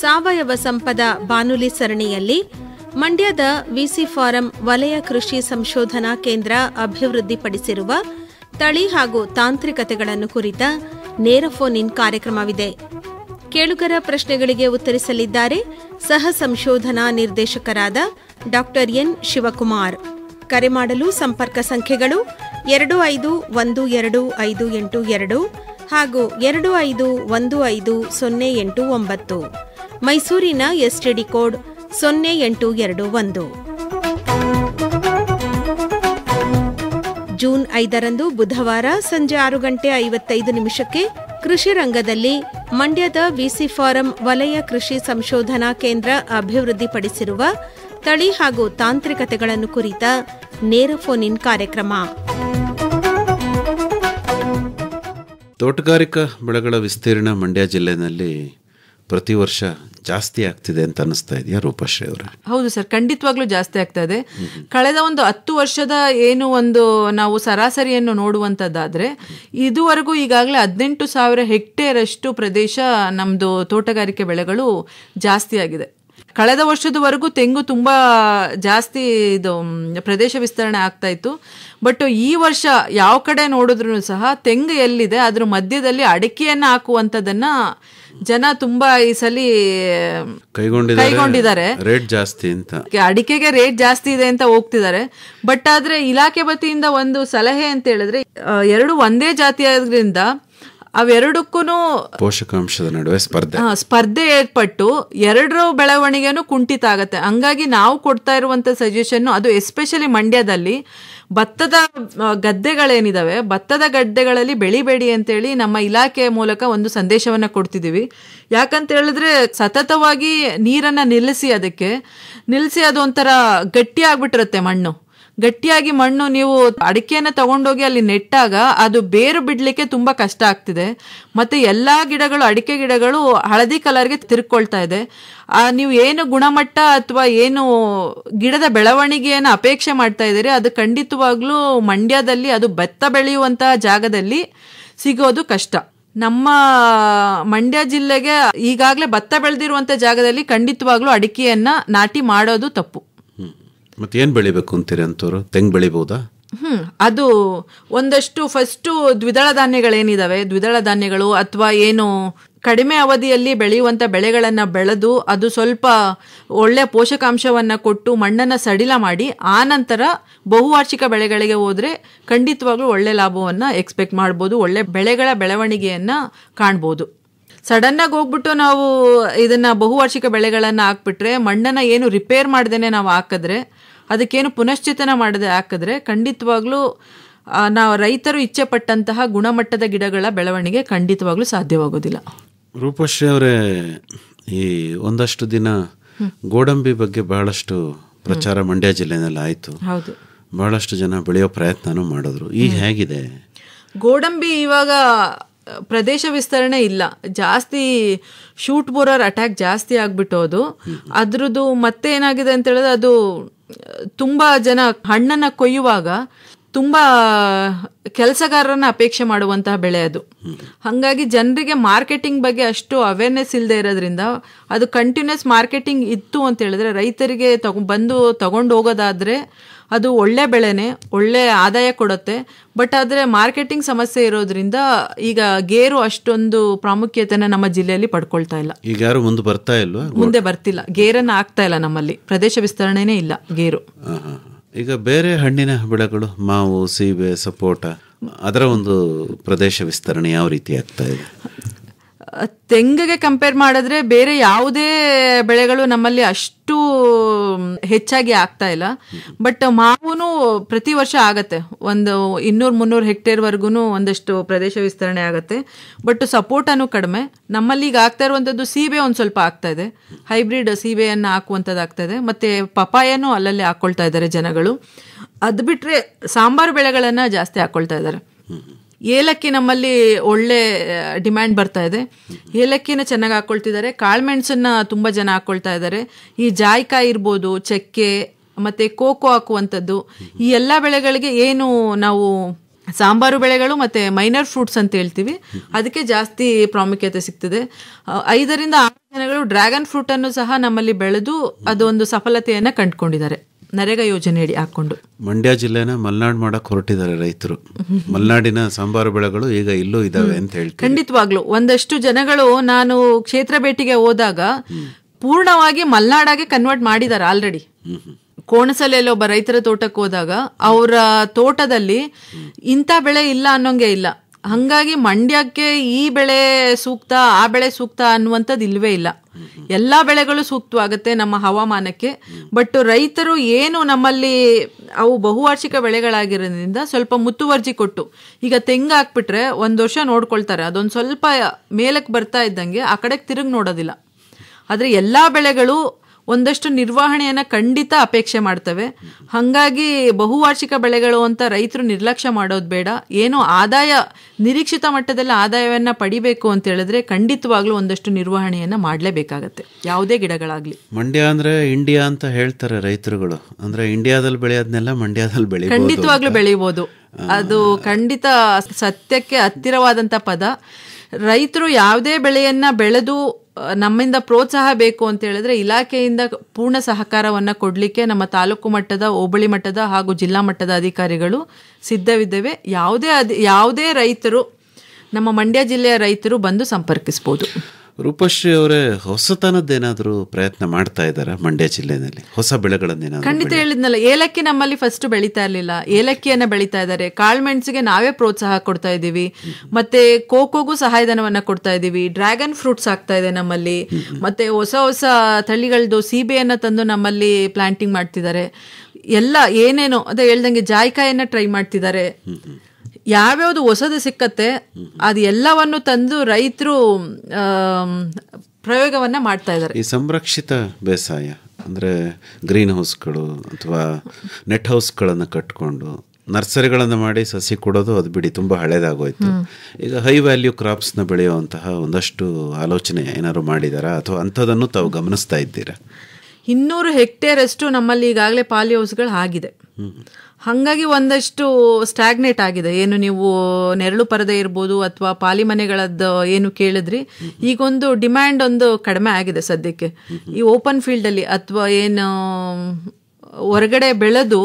ಸಾವಯವ ಸಂಪದ ಬಾನುಲಿ ಸರಣಿಯಲ್ಲಿ ಮಂಡ್ಯದ ವಿಸಿ ಫಾರಂ ವಲಯ ಕೃಷಿ ಸಂಶೋಧನಾ ಕೇಂದ್ರ ಅಭಿವೃದ್ಧಿಪಡಿಸಿರುವ ತಳಿ ಹಾಗೂ ತಾಂತ್ರಿಕತೆಗಳನ್ನು ಕುರಿತ ನೇರ ಫೋನ್ ಇನ್ ಕಾರ್ಯಕ್ರಮವಿದೆ ಕೇಳುಗರ ಪ್ರಶ್ನೆಗಳಿಗೆ ಉತ್ತರಿಸಲಿದ್ದಾರೆ ಸಹ ಸಂಶೋಧನಾ ನಿರ್ದೇಶಕರಾದ ಡಾ ಎನ್ ಶಿವಕುಮಾರ್ ಕರೆ ಮಾಡಲು ಸಂಪರ್ಕ ಸಂಖ್ಯೆಗಳು ಎರಡು ಐದು ಒಂದು ಎರಡು ಐದು ಎಂಟು ಎರಡು ಹಾಗೂ ಎರಡು ಐದು ಒಂದು ಐದು ಸೊನ್ನೆ ಎಂಟು ಒಂಬತ್ತು ಮೈಸೂರಿನ ಎಸ್ಟಿಡಿ ಕೋಡ್ ಸೊನ್ನೆ ಎಂಟು ಎರಡು ಒಂದು ಜೂನ್ ಐದರಂದು ಬುಧವಾರ ಸಂಜೆ ಆರು ಗಂಟೆ ಐವತ್ತೈದು ನಿಮಿಷಕ್ಕೆ ಕೃಷಿ ರಂಗದಲ್ಲಿ ಮಂಡ್ಯದ ವಿಸಿ ಫಾರಂ ವಲಯ ಕೃಷಿ ಸಂಶೋಧನಾ ಕೇಂದ್ರ ಅಭಿವೃದ್ಧಿಪಡಿಸಿರುವ ತಳಿ ಹಾಗೂ ತಾಂತ್ರಿಕತೆಗಳನ್ನು ಕುರಿತ ನೇರ ಫೋನ್ ಇನ್ ಕಾರ್ಯಕ್ರಮ ತೋಟಗಾರಿಕಾ ಬೆಳೆಗಳ ವಿಸ್ತೀರ್ಣ ಮಂಡ್ಯ ಜಿಲ್ಲೆನಲ್ಲಿ ಪ್ರತಿ ವರ್ಷ ಜಾಸ್ತಿ ಆಗ್ತಿದೆ ಅಂತ ಅನಿಸ್ತಾ ಇದೆಯಾ ರೂಪಶ್ರೀ ಅವರ ಹೌದು ಸರ್ ಖಂಡಿತವಾಗ್ಲೂ ಜಾಸ್ತಿ ಆಗ್ತಾ ಇದೆ ಕಳೆದ ಒಂದು ಹತ್ತು ವರ್ಷದ ಏನು ಒಂದು ನಾವು ಸರಾಸರಿಯನ್ನು ನೋಡುವಂಥದ್ದಾದರೆ ಇದುವರೆಗೂ ಈಗಾಗಲೇ ಹದಿನೆಂಟು ಸಾವಿರ ಅಷ್ಟು ಪ್ರದೇಶ ನಮ್ಮದು ತೋಟಗಾರಿಕೆ ಬೆಳೆಗಳು ಜಾಸ್ತಿ ಆಗಿದೆ ಕಳೆದ ವರ್ಷದವರೆಗೂ ತೆಂಗು ತುಂಬ ಜಾಸ್ತಿ ಇದು ಪ್ರದೇಶ ವಿಸ್ತರಣೆ ಆಗ್ತಾ ಇತ್ತು ಬಟ್ ಈ ವರ್ಷ ಯಾವ ಕಡೆ ನೋಡಿದ್ರು ಸಹ ತೆಂಗು ಎಲ್ಲಿದೆ ಅದ್ರ ಮಧ್ಯದಲ್ಲಿ ಅಡಿಕೆಯನ್ನ ಹಾಕುವಂತದನ್ನ ಜನ ತುಂಬಾ ಈ ಸಲ ಕೈಗೊಂಡಿದ್ದಾರೆ ರೇಟ್ ಜಾಸ್ತಿ ಅಂತ ಅಡಿಕೆಗೆ ರೇಟ್ ಜಾಸ್ತಿ ಇದೆ ಅಂತ ಹೋಗ್ತಿದ್ದಾರೆ ಬಟ್ ಆದ್ರೆ ಇಲಾಖೆ ವತಿಯಿಂದ ಒಂದು ಸಲಹೆ ಅಂತ ಹೇಳಿದ್ರೆ ಎರಡು ಒಂದೇ ಜಾತಿ ಆದ್ರಿಂದ ಅವೆರಡಕ್ಕೂ ಪೋಷಕಾಂಶದ ನಡುವೆ ಸ್ಪರ್ಧೆ ಸ್ಪರ್ಧೆ ಏರ್ಪಟ್ಟು ಎರಡರ ಬೆಳವಣಿಗೆನೂ ಕುಂಠಿತ ಆಗುತ್ತೆ ಹಂಗಾಗಿ ನಾವು ಕೊಡ್ತಾ ಇರುವಂತ ಸಜೆಷನ್ ಅದು ಎಸ್ಪೆಷಲಿ ಮಂಡ್ಯದಲ್ಲಿ ಭತ್ತದ ಗದ್ದೆಗಳೇನಿದಾವೆ ಭತ್ತದ ಗದ್ದೆಗಳಲ್ಲಿ ಬೆಳಿಬೇಡಿ ಅಂತೇಳಿ ನಮ್ಮ ಇಲಾಖೆಯ ಮೂಲಕ ಒಂದು ಸಂದೇಶವನ್ನ ಕೊಡ್ತಿದೀವಿ ಯಾಕಂತ ಹೇಳಿದ್ರೆ ಸತತವಾಗಿ ನೀರನ್ನ ನಿಲ್ಲಿಸಿ ಅದಕ್ಕೆ ನಿಲ್ಲಿಸಿ ಅದೊಂಥರ ಗಟ್ಟಿ ಆಗ್ಬಿಟ್ಟಿರುತ್ತೆ ಮಣ್ಣು ಗಟ್ಟಿಯಾಗಿ ಮಣ್ಣು ನೀವು ಅಡಿಕೆಯನ್ನ ತಗೊಂಡೋಗಿ ಅಲ್ಲಿ ನೆಟ್ಟಾಗ ಅದು ಬೇರು ಬಿಡ್ಲಿಕ್ಕೆ ತುಂಬಾ ಕಷ್ಟ ಆಗ್ತಿದೆ ಮತ್ತೆ ಎಲ್ಲಾ ಗಿಡಗಳು ಅಡಿಕೆ ಗಿಡಗಳು ಹಳದಿ ಕಲರ್ಗೆ ತಿರ್ಕೊಳ್ತಾ ಇದೆ ಆ ನೀವು ಏನು ಗುಣಮಟ್ಟ ಅಥವಾ ಏನು ಗಿಡದ ಬೆಳವಣಿಗೆಯನ್ನು ಅಪೇಕ್ಷೆ ಮಾಡ್ತಾ ಇದ್ದೀರಿ ಅದು ಖಂಡಿತವಾಗ್ಲೂ ಮಂಡ್ಯದಲ್ಲಿ ಅದು ಬೆತ್ತ ಬೆಳೆಯುವಂತಹ ಜಾಗದಲ್ಲಿ ಸಿಗೋದು ಕಷ್ಟ ನಮ್ಮ ಮಂಡ್ಯ ಜಿಲ್ಲೆಗೆ ಈಗಾಗಲೇ ಭತ್ತ ಬೆಳೆದಿರುವಂಥ ಜಾಗದಲ್ಲಿ ಖಂಡಿತವಾಗ್ಲೂ ಅಡಿಕೆಯನ್ನ ನಾಟಿ ಮಾಡೋದು ತಪ್ಪು ಮತ್ತೆ ಏನು ಬೆಳಿಬೇಕು ಅಂತೀರಿ ಅಂತವ್ರು ತೆಂಗು ಬೆಳಿಬೋದಾ ಹ್ಞೂ ಅದು ಒಂದಷ್ಟು ಫಸ್ಟು ದ್ವಿದಳ ಧಾನ್ಯಗಳೇನಿದಾವೆ ದ್ವಿದಳ ಧಾನ್ಯಗಳು ಅಥವಾ ಏನು ಕಡಿಮೆ ಅವಧಿಯಲ್ಲಿ ಬೆಳೆಯುವಂಥ ಬೆಳೆಗಳನ್ನು ಬೆಳೆದು ಅದು ಸ್ವಲ್ಪ ಒಳ್ಳೆಯ ಪೋಷಕಾಂಶವನ್ನು ಕೊಟ್ಟು ಮಣ್ಣನ್ನು ಸಡಿಲ ಮಾಡಿ ಆನಂತರ ಬಹುವಾರ್ಷಿಕ ಬೆಳೆಗಳಿಗೆ ಹೋದರೆ ಖಂಡಿತವಾಗ್ಲೂ ಒಳ್ಳೆ ಲಾಭವನ್ನು ಎಕ್ಸ್ಪೆಕ್ಟ್ ಮಾಡ್ಬೋದು ಒಳ್ಳೆ ಬೆಳೆಗಳ ಬೆಳವಣಿಗೆಯನ್ನು ಕಾಣ್ಬೋದು ಸಡನ್ನಾಗಿ ಹೋಗ್ಬಿಟ್ಟು ನಾವು ಇದನ್ನು ಬಹುವಾರ್ಷಿಕ ಬೆಳೆಗಳನ್ನು ಹಾಕ್ಬಿಟ್ರೆ ಮಣ್ಣನ್ನು ಏನು ರಿಪೇರ್ ಮಾಡ್ದೇನೆ ನಾವು ಹಾಕಿದ್ರೆ ಅದಕ್ಕೇನು ಪುನಶ್ಚೇತನ ಮಾಡದೆ ಹಾಕಿದ್ರೆ ಖಂಡಿತವಾಗ್ಲೂ ನಾವು ರೈತರು ಇಚ್ಛೆ ಪಟ್ಟಂತಹ ಗುಣಮಟ್ಟದ ಗಿಡಗಳ ಬೆಳವಣಿಗೆ ಖಂಡಿತವಾಗ್ಲೂ ಸಾಧ್ಯವಾಗೋದಿಲ್ಲ ರೂಪಶ್ರೀ ಅವರೇ ಈ ಒಂದಷ್ಟು ದಿನ ಗೋಡಂಬಿ ಬಗ್ಗೆ ಬಹಳಷ್ಟು ಪ್ರಚಾರ ಮಂಡ್ಯ ಜಿಲ್ಲೆನಲ್ಲಿ ಆಯಿತು ಹೌದು ಬಹಳಷ್ಟು ಜನ ಬೆಳೆಯೋ ಪ್ರಯತ್ನನೂ ಮಾಡಿದ್ರು ಈ ಹೇಗಿದೆ ಗೋಡಂಬಿ ಇವಾಗ ಪ್ರದೇಶ ವಿಸ್ತರಣೆ ಇಲ್ಲ ಜಾಸ್ತಿ ಶೂಟ್ ಬೋರರ್ ಅಟ್ಯಾಕ್ ಜಾಸ್ತಿ ಆಗ್ಬಿಟ್ಟು ಅದು ಅದ್ರದ್ದು ಮತ್ತೆ ಏನಾಗಿದೆ ಅಂತ ಹೇಳಿದ್ರೆ ಅದು ತುಂಬಾ ಜನ ಹಣ್ಣನ್ನು ಕೊಯ್ಯುವಾಗ ತುಂಬಾ ಕೆಲಸಗಾರರನ್ನ ಅಪೇಕ್ಷೆ ಮಾಡುವಂತಹ ಬೆಳೆ ಅದು ಹಂಗಾಗಿ ಜನರಿಗೆ ಮಾರ್ಕೆಟಿಂಗ್ ಬಗ್ಗೆ ಅಷ್ಟು ಅವೇರ್ನೆಸ್ ಇಲ್ಲದೆ ಇರೋದ್ರಿಂದ ಅದು ಕಂಟಿನ್ಯೂಸ್ ಮಾರ್ಕೆಟಿಂಗ್ ಇತ್ತು ಅಂತ ಹೇಳಿದ್ರೆ ರೈತರಿಗೆ ತಗೊ ಬಂದು ತಗೊಂಡು ಹೋಗೋದಾದ್ರೆ ಅದು ಒಳ್ಳೆ ಬೆಳೆನೆ ಒಳ್ಳೆ ಆದಾಯ ಕೊಡುತ್ತೆ ಬಟ್ ಆದರೆ ಮಾರ್ಕೆಟಿಂಗ್ ಸಮಸ್ಯೆ ಇರೋದ್ರಿಂದ ಈಗ ಗೇರು ಅಷ್ಟೊಂದು ಪ್ರಾಮುಖ್ಯತೆನ ನಮ್ಮ ಜಿಲ್ಲೆಯಲ್ಲಿ ಪಡ್ಕೊಳ್ತಾ ಇಲ್ಲ ಈಗ ಯಾರು ಮುಂದೆ ಬರ್ತಾ ಇಲ್ವಾ ಮುಂದೆ ಬರ್ತಿಲ್ಲ ಗೇರನ್ನು ಆಗ್ತಾ ಇಲ್ಲ ನಮ್ಮಲ್ಲಿ ಪ್ರದೇಶ ವಿಸ್ತರಣೆನೇ ಇಲ್ಲ ಗೇರು ಈಗ ಬೇರೆ ಹಣ್ಣಿನ ಬೆಳೆಗಳು ಮಾವು ಸೀಬೆ ಸಪೋಟ ಅದರ ಒಂದು ಪ್ರದೇಶ ವಿಸ್ತರಣೆ ಯಾವ ರೀತಿ ಆಗ್ತಾ ಇದೆ ತೆಂಗಿಗೆ ಕಂಪೇರ್ ಮಾಡಿದ್ರೆ ಬೇರೆ ಯಾವುದೇ ಬೆಳೆಗಳು ನಮ್ಮಲ್ಲಿ ಅಷ್ಟು ಹೆಚ್ಚಾಗಿ ಆಗ್ತಾ ಇಲ್ಲ ಬಟ್ ಮಾವು ಪ್ರತಿ ವರ್ಷ ಆಗತ್ತೆ ಒಂದು ಇನ್ನೂರು ಮುನ್ನೂರು ಹೆಕ್ಟೇರ್ವರೆಗೂ ಒಂದಷ್ಟು ಪ್ರದೇಶ ವಿಸ್ತರಣೆ ಆಗುತ್ತೆ ಬಟ್ ಅನ್ನು ಕಡಿಮೆ ನಮ್ಮಲ್ಲಿ ಈಗ ಆಗ್ತಾ ಇರುವಂಥದ್ದು ಸೀಬೆ ಒಂದು ಸ್ವಲ್ಪ ಆಗ್ತಾ ಇದೆ ಹೈಬ್ರಿಡ್ ಸೀಬೆಯನ್ನು ಹಾಕುವಂಥದ್ದು ಆಗ್ತಾ ಇದೆ ಮತ್ತು ಪಪಾಯನೂ ಅಲ್ಲಲ್ಲಿ ಹಾಕ್ಕೊಳ್ತಾ ಇದ್ದಾರೆ ಜನಗಳು ಅದು ಬಿಟ್ಟರೆ ಸಾಂಬಾರು ಬೆಳೆಗಳನ್ನು ಜಾಸ್ತಿ ಹಾಕ್ಕೊಳ್ತಾ ಇದ್ದಾರೆ ಏಲಕ್ಕಿ ನಮ್ಮಲ್ಲಿ ಒಳ್ಳೆ ಡಿಮ್ಯಾಂಡ್ ಬರ್ತಾ ಇದೆ ಏಲಕ್ಕಿನ ಚೆನ್ನಾಗಿ ಹಾಕೊಳ್ತಿದ್ದಾರೆ ಕಾಳುಮೆಣಸನ್ನ ತುಂಬ ಜನ ಹಾಕ್ಕೊಳ್ತಾ ಇದ್ದಾರೆ ಈ ಜಾಯ್ಕಾಯಿ ಇರ್ಬೋದು ಚಕ್ಕೆ ಮತ್ತೆ ಕೋಕೋ ಹಾಕುವಂಥದ್ದು ಈ ಎಲ್ಲ ಬೆಳೆಗಳಿಗೆ ಏನು ನಾವು ಸಾಂಬಾರು ಬೆಳೆಗಳು ಮತ್ತು ಮೈನರ್ ಫ್ರೂಟ್ಸ್ ಅಂತ ಹೇಳ್ತೀವಿ ಅದಕ್ಕೆ ಜಾಸ್ತಿ ಪ್ರಾಮುಖ್ಯತೆ ಸಿಗ್ತದೆ ಐದರಿಂದ ಆರು ಜನಗಳು ಡ್ರ್ಯಾಗನ್ ಫ್ರೂಟನ್ನು ಸಹ ನಮ್ಮಲ್ಲಿ ಬೆಳೆದು ಅದೊಂದು ಸಫಲತೆಯನ್ನು ಕಂಡುಕೊಂಡಿದ್ದಾರೆ ನರೇಗಾ ಯೋಜನೆ ಹಾಕೊಂಡು ಮಂಡ್ಯ ಜಿಲ್ಲೆನ ಮಲ್ನಾಡ್ ಮಾಡಕ್ ಹೊರಟಿದ್ದಾರೆ ರೈತರು ಮಲ್ನಾಡಿನ ಸಾಂಬಾರು ಬೆಳೆಗಳು ಈಗ ಇಲ್ಲೂ ಇದಾವೆ ಅಂತ ಹೇಳಿ ಖಂಡಿತವಾಗ್ಲು ಒಂದಷ್ಟು ಜನಗಳು ನಾನು ಕ್ಷೇತ್ರ ಭೇಟಿಗೆ ಹೋದಾಗ ಪೂರ್ಣವಾಗಿ ಮಲ್ನಾಡಾಗೆ ಕನ್ವರ್ಟ್ ಮಾಡಿದ್ದಾರೆ ಆಲ್ರೆಡಿ ಕೋಣಸಲೆಯಲ್ಲಿ ಒಬ್ಬ ರೈತರ ತೋಟಕ್ಕೆ ಹೋದಾಗ ಅವರ ತೋಟದಲ್ಲಿ ಇಂಥ ಬೆಳೆ ಇಲ್ಲ ಅನ್ನೋಂಗೆ ಇಲ್ಲ ಹಂಗಾಗಿ ಮಂಡ್ಯಕ್ಕೆ ಈ ಬೆಳೆ ಸೂಕ್ತ ಆ ಬೆಳೆ ಸೂಕ್ತ ಅನ್ನುವಂಥದ್ದು ಇಲ್ವೇ ಇಲ್ಲ ಎಲ್ಲ ಬೆಳೆಗಳು ಸೂಕ್ತವಾಗುತ್ತೆ ನಮ್ಮ ಹವಾಮಾನಕ್ಕೆ ಬಟ್ ರೈತರು ಏನು ನಮ್ಮಲ್ಲಿ ಅವು ಬಹುವಾರ್ಷಿಕ ಬೆಳೆಗಳಾಗಿರೋದ್ರಿಂದ ಸ್ವಲ್ಪ ಮುತುವರ್ಜಿ ಕೊಟ್ಟು ಈಗ ತೆಂಗು ಹಾಕ್ಬಿಟ್ರೆ ಒಂದು ವರ್ಷ ನೋಡ್ಕೊಳ್ತಾರೆ ಅದೊಂದು ಸ್ವಲ್ಪ ಮೇಲಕ್ಕೆ ಬರ್ತಾ ಇದ್ದಂಗೆ ಆ ಕಡೆಗೆ ತಿರುಗಿ ನೋಡೋದಿಲ್ಲ ಆದರೆ ಎಲ್ಲ ಬೆಳೆಗಳು ಒಂದಷ್ಟು ನಿರ್ವಹಣೆಯನ್ನು ಖಂಡಿತ ಅಪೇಕ್ಷೆ ಮಾಡ್ತವೆ ಹಾಗಾಗಿ ಬಹುವಾರ್ಷಿಕ ಬೆಳೆಗಳು ಅಂತ ರೈತರು ನಿರ್ಲಕ್ಷ್ಯ ಮಾಡೋದು ಬೇಡ ಏನು ಆದಾಯ ನಿರೀಕ್ಷಿತ ಮಟ್ಟದಲ್ಲಿ ಆದಾಯವನ್ನು ಪಡಿಬೇಕು ಅಂತ ಹೇಳಿದ್ರೆ ಖಂಡಿತವಾಗ್ಲೂ ಒಂದಷ್ಟು ನಿರ್ವಹಣೆಯನ್ನು ಮಾಡಲೇಬೇಕಾಗತ್ತೆ ಯಾವುದೇ ಗಿಡಗಳಾಗಲಿ ಮಂಡ್ಯ ಅಂದ್ರೆ ಇಂಡಿಯಾ ಅಂತ ಹೇಳ್ತಾರೆ ರೈತರುಗಳು ಅಂದ್ರೆ ಇಂಡಿಯಾದಲ್ಲಿ ಬೆಳೆಯೋದನ್ನೆಲ್ಲ ಮಂಡ್ಯದಲ್ಲಿ ಬೆಳೆ ಖಂಡಿತವಾಗ್ಲೂ ಬೆಳೆಯಬಹುದು ಅದು ಖಂಡಿತ ಸತ್ಯಕ್ಕೆ ಹತ್ತಿರವಾದಂತ ಪದ ರೈತರು ಯಾವುದೇ ಬೆಳೆಯನ್ನು ಬೆಳೆದು ನಮ್ಮಿಂದ ಪ್ರೋತ್ಸಾಹ ಬೇಕು ಅಂತ ಹೇಳಿದ್ರೆ ಇಲಾಖೆಯಿಂದ ಪೂರ್ಣ ಸಹಕಾರವನ್ನು ಕೊಡಲಿಕ್ಕೆ ನಮ್ಮ ತಾಲೂಕು ಮಟ್ಟದ ಹೋಬಳಿ ಮಟ್ಟದ ಹಾಗೂ ಜಿಲ್ಲಾ ಮಟ್ಟದ ಅಧಿಕಾರಿಗಳು ಸಿದ್ಧವಿದ್ದೇವೆ ಯಾವುದೇ ಅದ ಯಾವುದೇ ರೈತರು ನಮ್ಮ ಮಂಡ್ಯ ಜಿಲ್ಲೆಯ ರೈತರು ಬಂದು ಸಂಪರ್ಕಿಸ್ಬೋದು ರೂಪಶ್ರೀ ಅವರೇ ಹೊಸತನದ್ದೇನಾದರೂ ಪ್ರಯತ್ನ ಮಾಡ್ತಾ ಇದ್ದಾರೆ ಮಂಡ್ಯ ಜಿಲ್ಲೆಯಲ್ಲಿ ಹೊಸ ಬೆಳೆಗಳನ್ನ ಖಂಡಿತ ಹೇಳಿದ್ನಲ್ಲ ಏಲಕ್ಕಿ ನಮ್ಮಲ್ಲಿ ಫಸ್ಟ್ ಬೆಳೀತಾ ಇರಲಿಲ್ಲ ಏಲಕ್ಕಿಯನ್ನ ಬೆಳೀತಾ ಇದ್ದಾರೆ ಕಾಳುಮೆಣಸಿಗೆ ನಾವೇ ಪ್ರೋತ್ಸಾಹ ಕೊಡ್ತಾ ಇದ್ದೀವಿ ಮತ್ತೆ ಕೋಕೋಗೂ ಸಹಾಯಧನವನ್ನ ಕೊಡ್ತಾ ಇದ್ದೀವಿ ಡ್ರ್ಯಾಗನ್ ಫ್ರೂಟ್ಸ್ ಆಗ್ತಾ ಇದೆ ನಮ್ಮಲ್ಲಿ ಮತ್ತೆ ಹೊಸ ಹೊಸ ತಳಿಗಳದ್ದು ಸೀಬೆಯನ್ನು ತಂದು ನಮ್ಮಲ್ಲಿ ಪ್ಲಾಂಟಿಂಗ್ ಮಾಡ್ತಿದ್ದಾರೆ ಎಲ್ಲ ಏನೇನೋ ಅದೇ ಹೇಳ್ದಂಗೆ ಜಾಯ್ಕಾಯನ್ನ ಟ್ರೈ ಮಾಡ್ತಿದ್ದಾರೆ ಯಾವ್ಯಾವ್ದು ಹೊಸದು ಸಿಕ್ಕತ್ತೆ ಅದು ಎಲ್ಲವನ್ನು ತಂದು ರೈತರು ಪ್ರಯೋಗವನ್ನ ಮಾಡ್ತಾ ಇದ್ದಾರೆ ಈ ಸಂರಕ್ಷಿತ ಬೇಸಾಯ ಅಂದ್ರೆ ಗ್ರೀನ್ ಹೌಸ್ಗಳು ಅಥವಾ ನೆಟ್ ಹೌಸ್ಗಳನ್ನು ಕಟ್ಕೊಂಡು ನರ್ಸರಿಗಳನ್ನು ಮಾಡಿ ಸಸಿ ಕೊಡೋದು ಅದು ಬಿಡಿ ತುಂಬ ಹಳೇದಾಗೋಯ್ತು ಈಗ ಹೈ ವ್ಯಾಲ್ಯೂ ಕ್ರಾಪ್ಸ್ನ ಬೆಳೆಯುವಂತಹ ಒಂದಷ್ಟು ಆಲೋಚನೆ ಏನಾದ್ರು ಮಾಡಿದಾರಾ ಅಥವಾ ಅಂಥದನ್ನು ತಾವು ಗಮನಿಸ್ತಾ ಇದ್ದೀರಾ ಇನ್ನೂರು ಹೆಕ್ಟೇರ್ ಅಷ್ಟು ನಮ್ಮಲ್ಲಿ ಈಗಾಗಲೇ ಪಾಲಿ ಹೌಸ್ಗಳು ಆಗಿದೆ ಹಂಗಾಗಿ ಒಂದಷ್ಟು ಸ್ಟಾಗ್ನೇಟ್ ಆಗಿದೆ ಏನು ನೀವು ನೆರಳು ಪರದೆ ಇರ್ಬೋದು ಅಥವಾ ಪಾಲಿ ಮನೆಗಳದ್ದು ಏನು ಕೇಳಿದ್ರಿ ಈಗೊಂದು ಡಿಮ್ಯಾಂಡ್ ಒಂದು ಕಡಿಮೆ ಆಗಿದೆ ಸದ್ಯಕ್ಕೆ ಈ ಓಪನ್ ಫೀಲ್ಡಲ್ಲಿ ಅಥವಾ ಏನು ಹೊರಗಡೆ ಬೆಳೆದು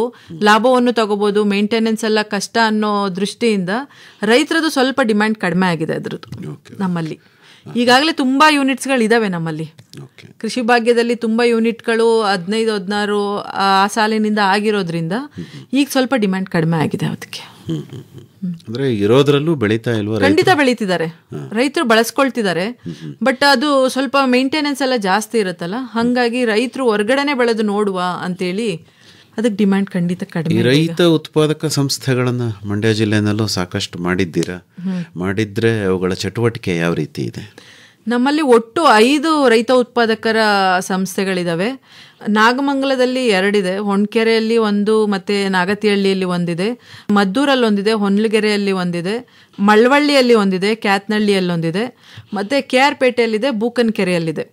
ಲಾಭವನ್ನು ತಗೋಬಹುದು ಮೇಂಟೆನೆನ್ಸ್ ಎಲ್ಲ ಕಷ್ಟ ಅನ್ನೋ ದೃಷ್ಟಿಯಿಂದ ರೈತರದ್ದು ಸ್ವಲ್ಪ ಡಿಮ್ಯಾಂಡ್ ಕಡಿಮೆ ಆಗಿದೆ ಅದರದ್ದು ನಮ್ಮಲ್ಲಿ ಈಗಾಗಲೇ ತುಂಬಾ ಯೂನಿಟ್ಸ್ಗಳು ಇದ್ದಾವೆ ನಮ್ಮಲ್ಲಿ ಕೃಷಿ ಭಾಗ್ಯದಲ್ಲಿ ತುಂಬ ಯೂನಿಟ್ಗಳು ಹದಿನೈದು ಹದಿನಾರು ಆ ಸಾಲಿನಿಂದ ಆಗಿರೋದ್ರಿಂದ ಈಗ ಸ್ವಲ್ಪ ಡಿಮ್ಯಾಂಡ್ ಕಡಿಮೆ ಆಗಿದೆ ಅದಕ್ಕೆ ಅಂದ್ರೆ ಇರೋದ್ರಲ್ಲೂ ಬೆಳೀತಾ ಇಲ್ವಾ ಖಂಡಿತ ಬೆಳೀತಿದ್ದಾರೆ ರೈತರು ಬಳಸ್ಕೊಳ್ತಿದ್ದಾರೆ ಬಟ್ ಅದು ಸ್ವಲ್ಪ ಮೇಂಟೆನೆನ್ಸ್ ಎಲ್ಲ ಜಾಸ್ತಿ ಇರುತ್ತಲ್ಲ ಹಂಗಾಗಿ ರೈತರು ಹೊರ್ಗಡೆನೆ ಬೆಳೆದು ನೋಡುವ ಅಂತೇಳಿ ಅದಕ್ಕೆ ಡಿಮ್ಯಾಂಡ್ ಖಂಡಿತ ಕಡಿಮೆ ರೈತ ಉತ್ಪಾದಕ ಸಂಸ್ಥೆಗಳನ್ನು ಮಂಡ್ಯ ಜಿಲ್ಲೆನಲ್ಲೂ ಸಾಕಷ್ಟು ಮಾಡಿದ್ದೀರಾ ಮಾಡಿದ್ರೆ ಅವುಗಳ ಚಟುವಟಿಕೆ ಯಾವ ರೀತಿ ಇದೆ ನಮ್ಮಲ್ಲಿ ಒಟ್ಟು ಐದು ರೈತ ಉತ್ಪಾದಕರ ಸಂಸ್ಥೆಗಳಿದ್ದಾವೆ ನಾಗಮಂಗಲದಲ್ಲಿ ಎರಡಿದೆ ಹೊಣಕೆರೆಯಲ್ಲಿ ಒಂದು ಮತ್ತು ನಾಗತಿಹಳ್ಳಿಯಲ್ಲಿ ಒಂದಿದೆ ಮದ್ದೂರಲ್ಲಿ ಒಂದಿದೆ ಹೊನ್ಲಗೆರೆಯಲ್ಲಿ ಒಂದಿದೆ ಮಳವಳ್ಳಿಯಲ್ಲಿ ಒಂದಿದೆ ಕ್ಯಾತ್ನಹಳ್ಳಿಯಲ್ಲಿ ಒಂದಿದೆ ಮತ್ತು ಕೆ ಆರ್ ಪೇಟೆಯಲ್ಲಿದೆ ಬೂಕನ್ಕೆರೆಯಲ್ಲಿದೆ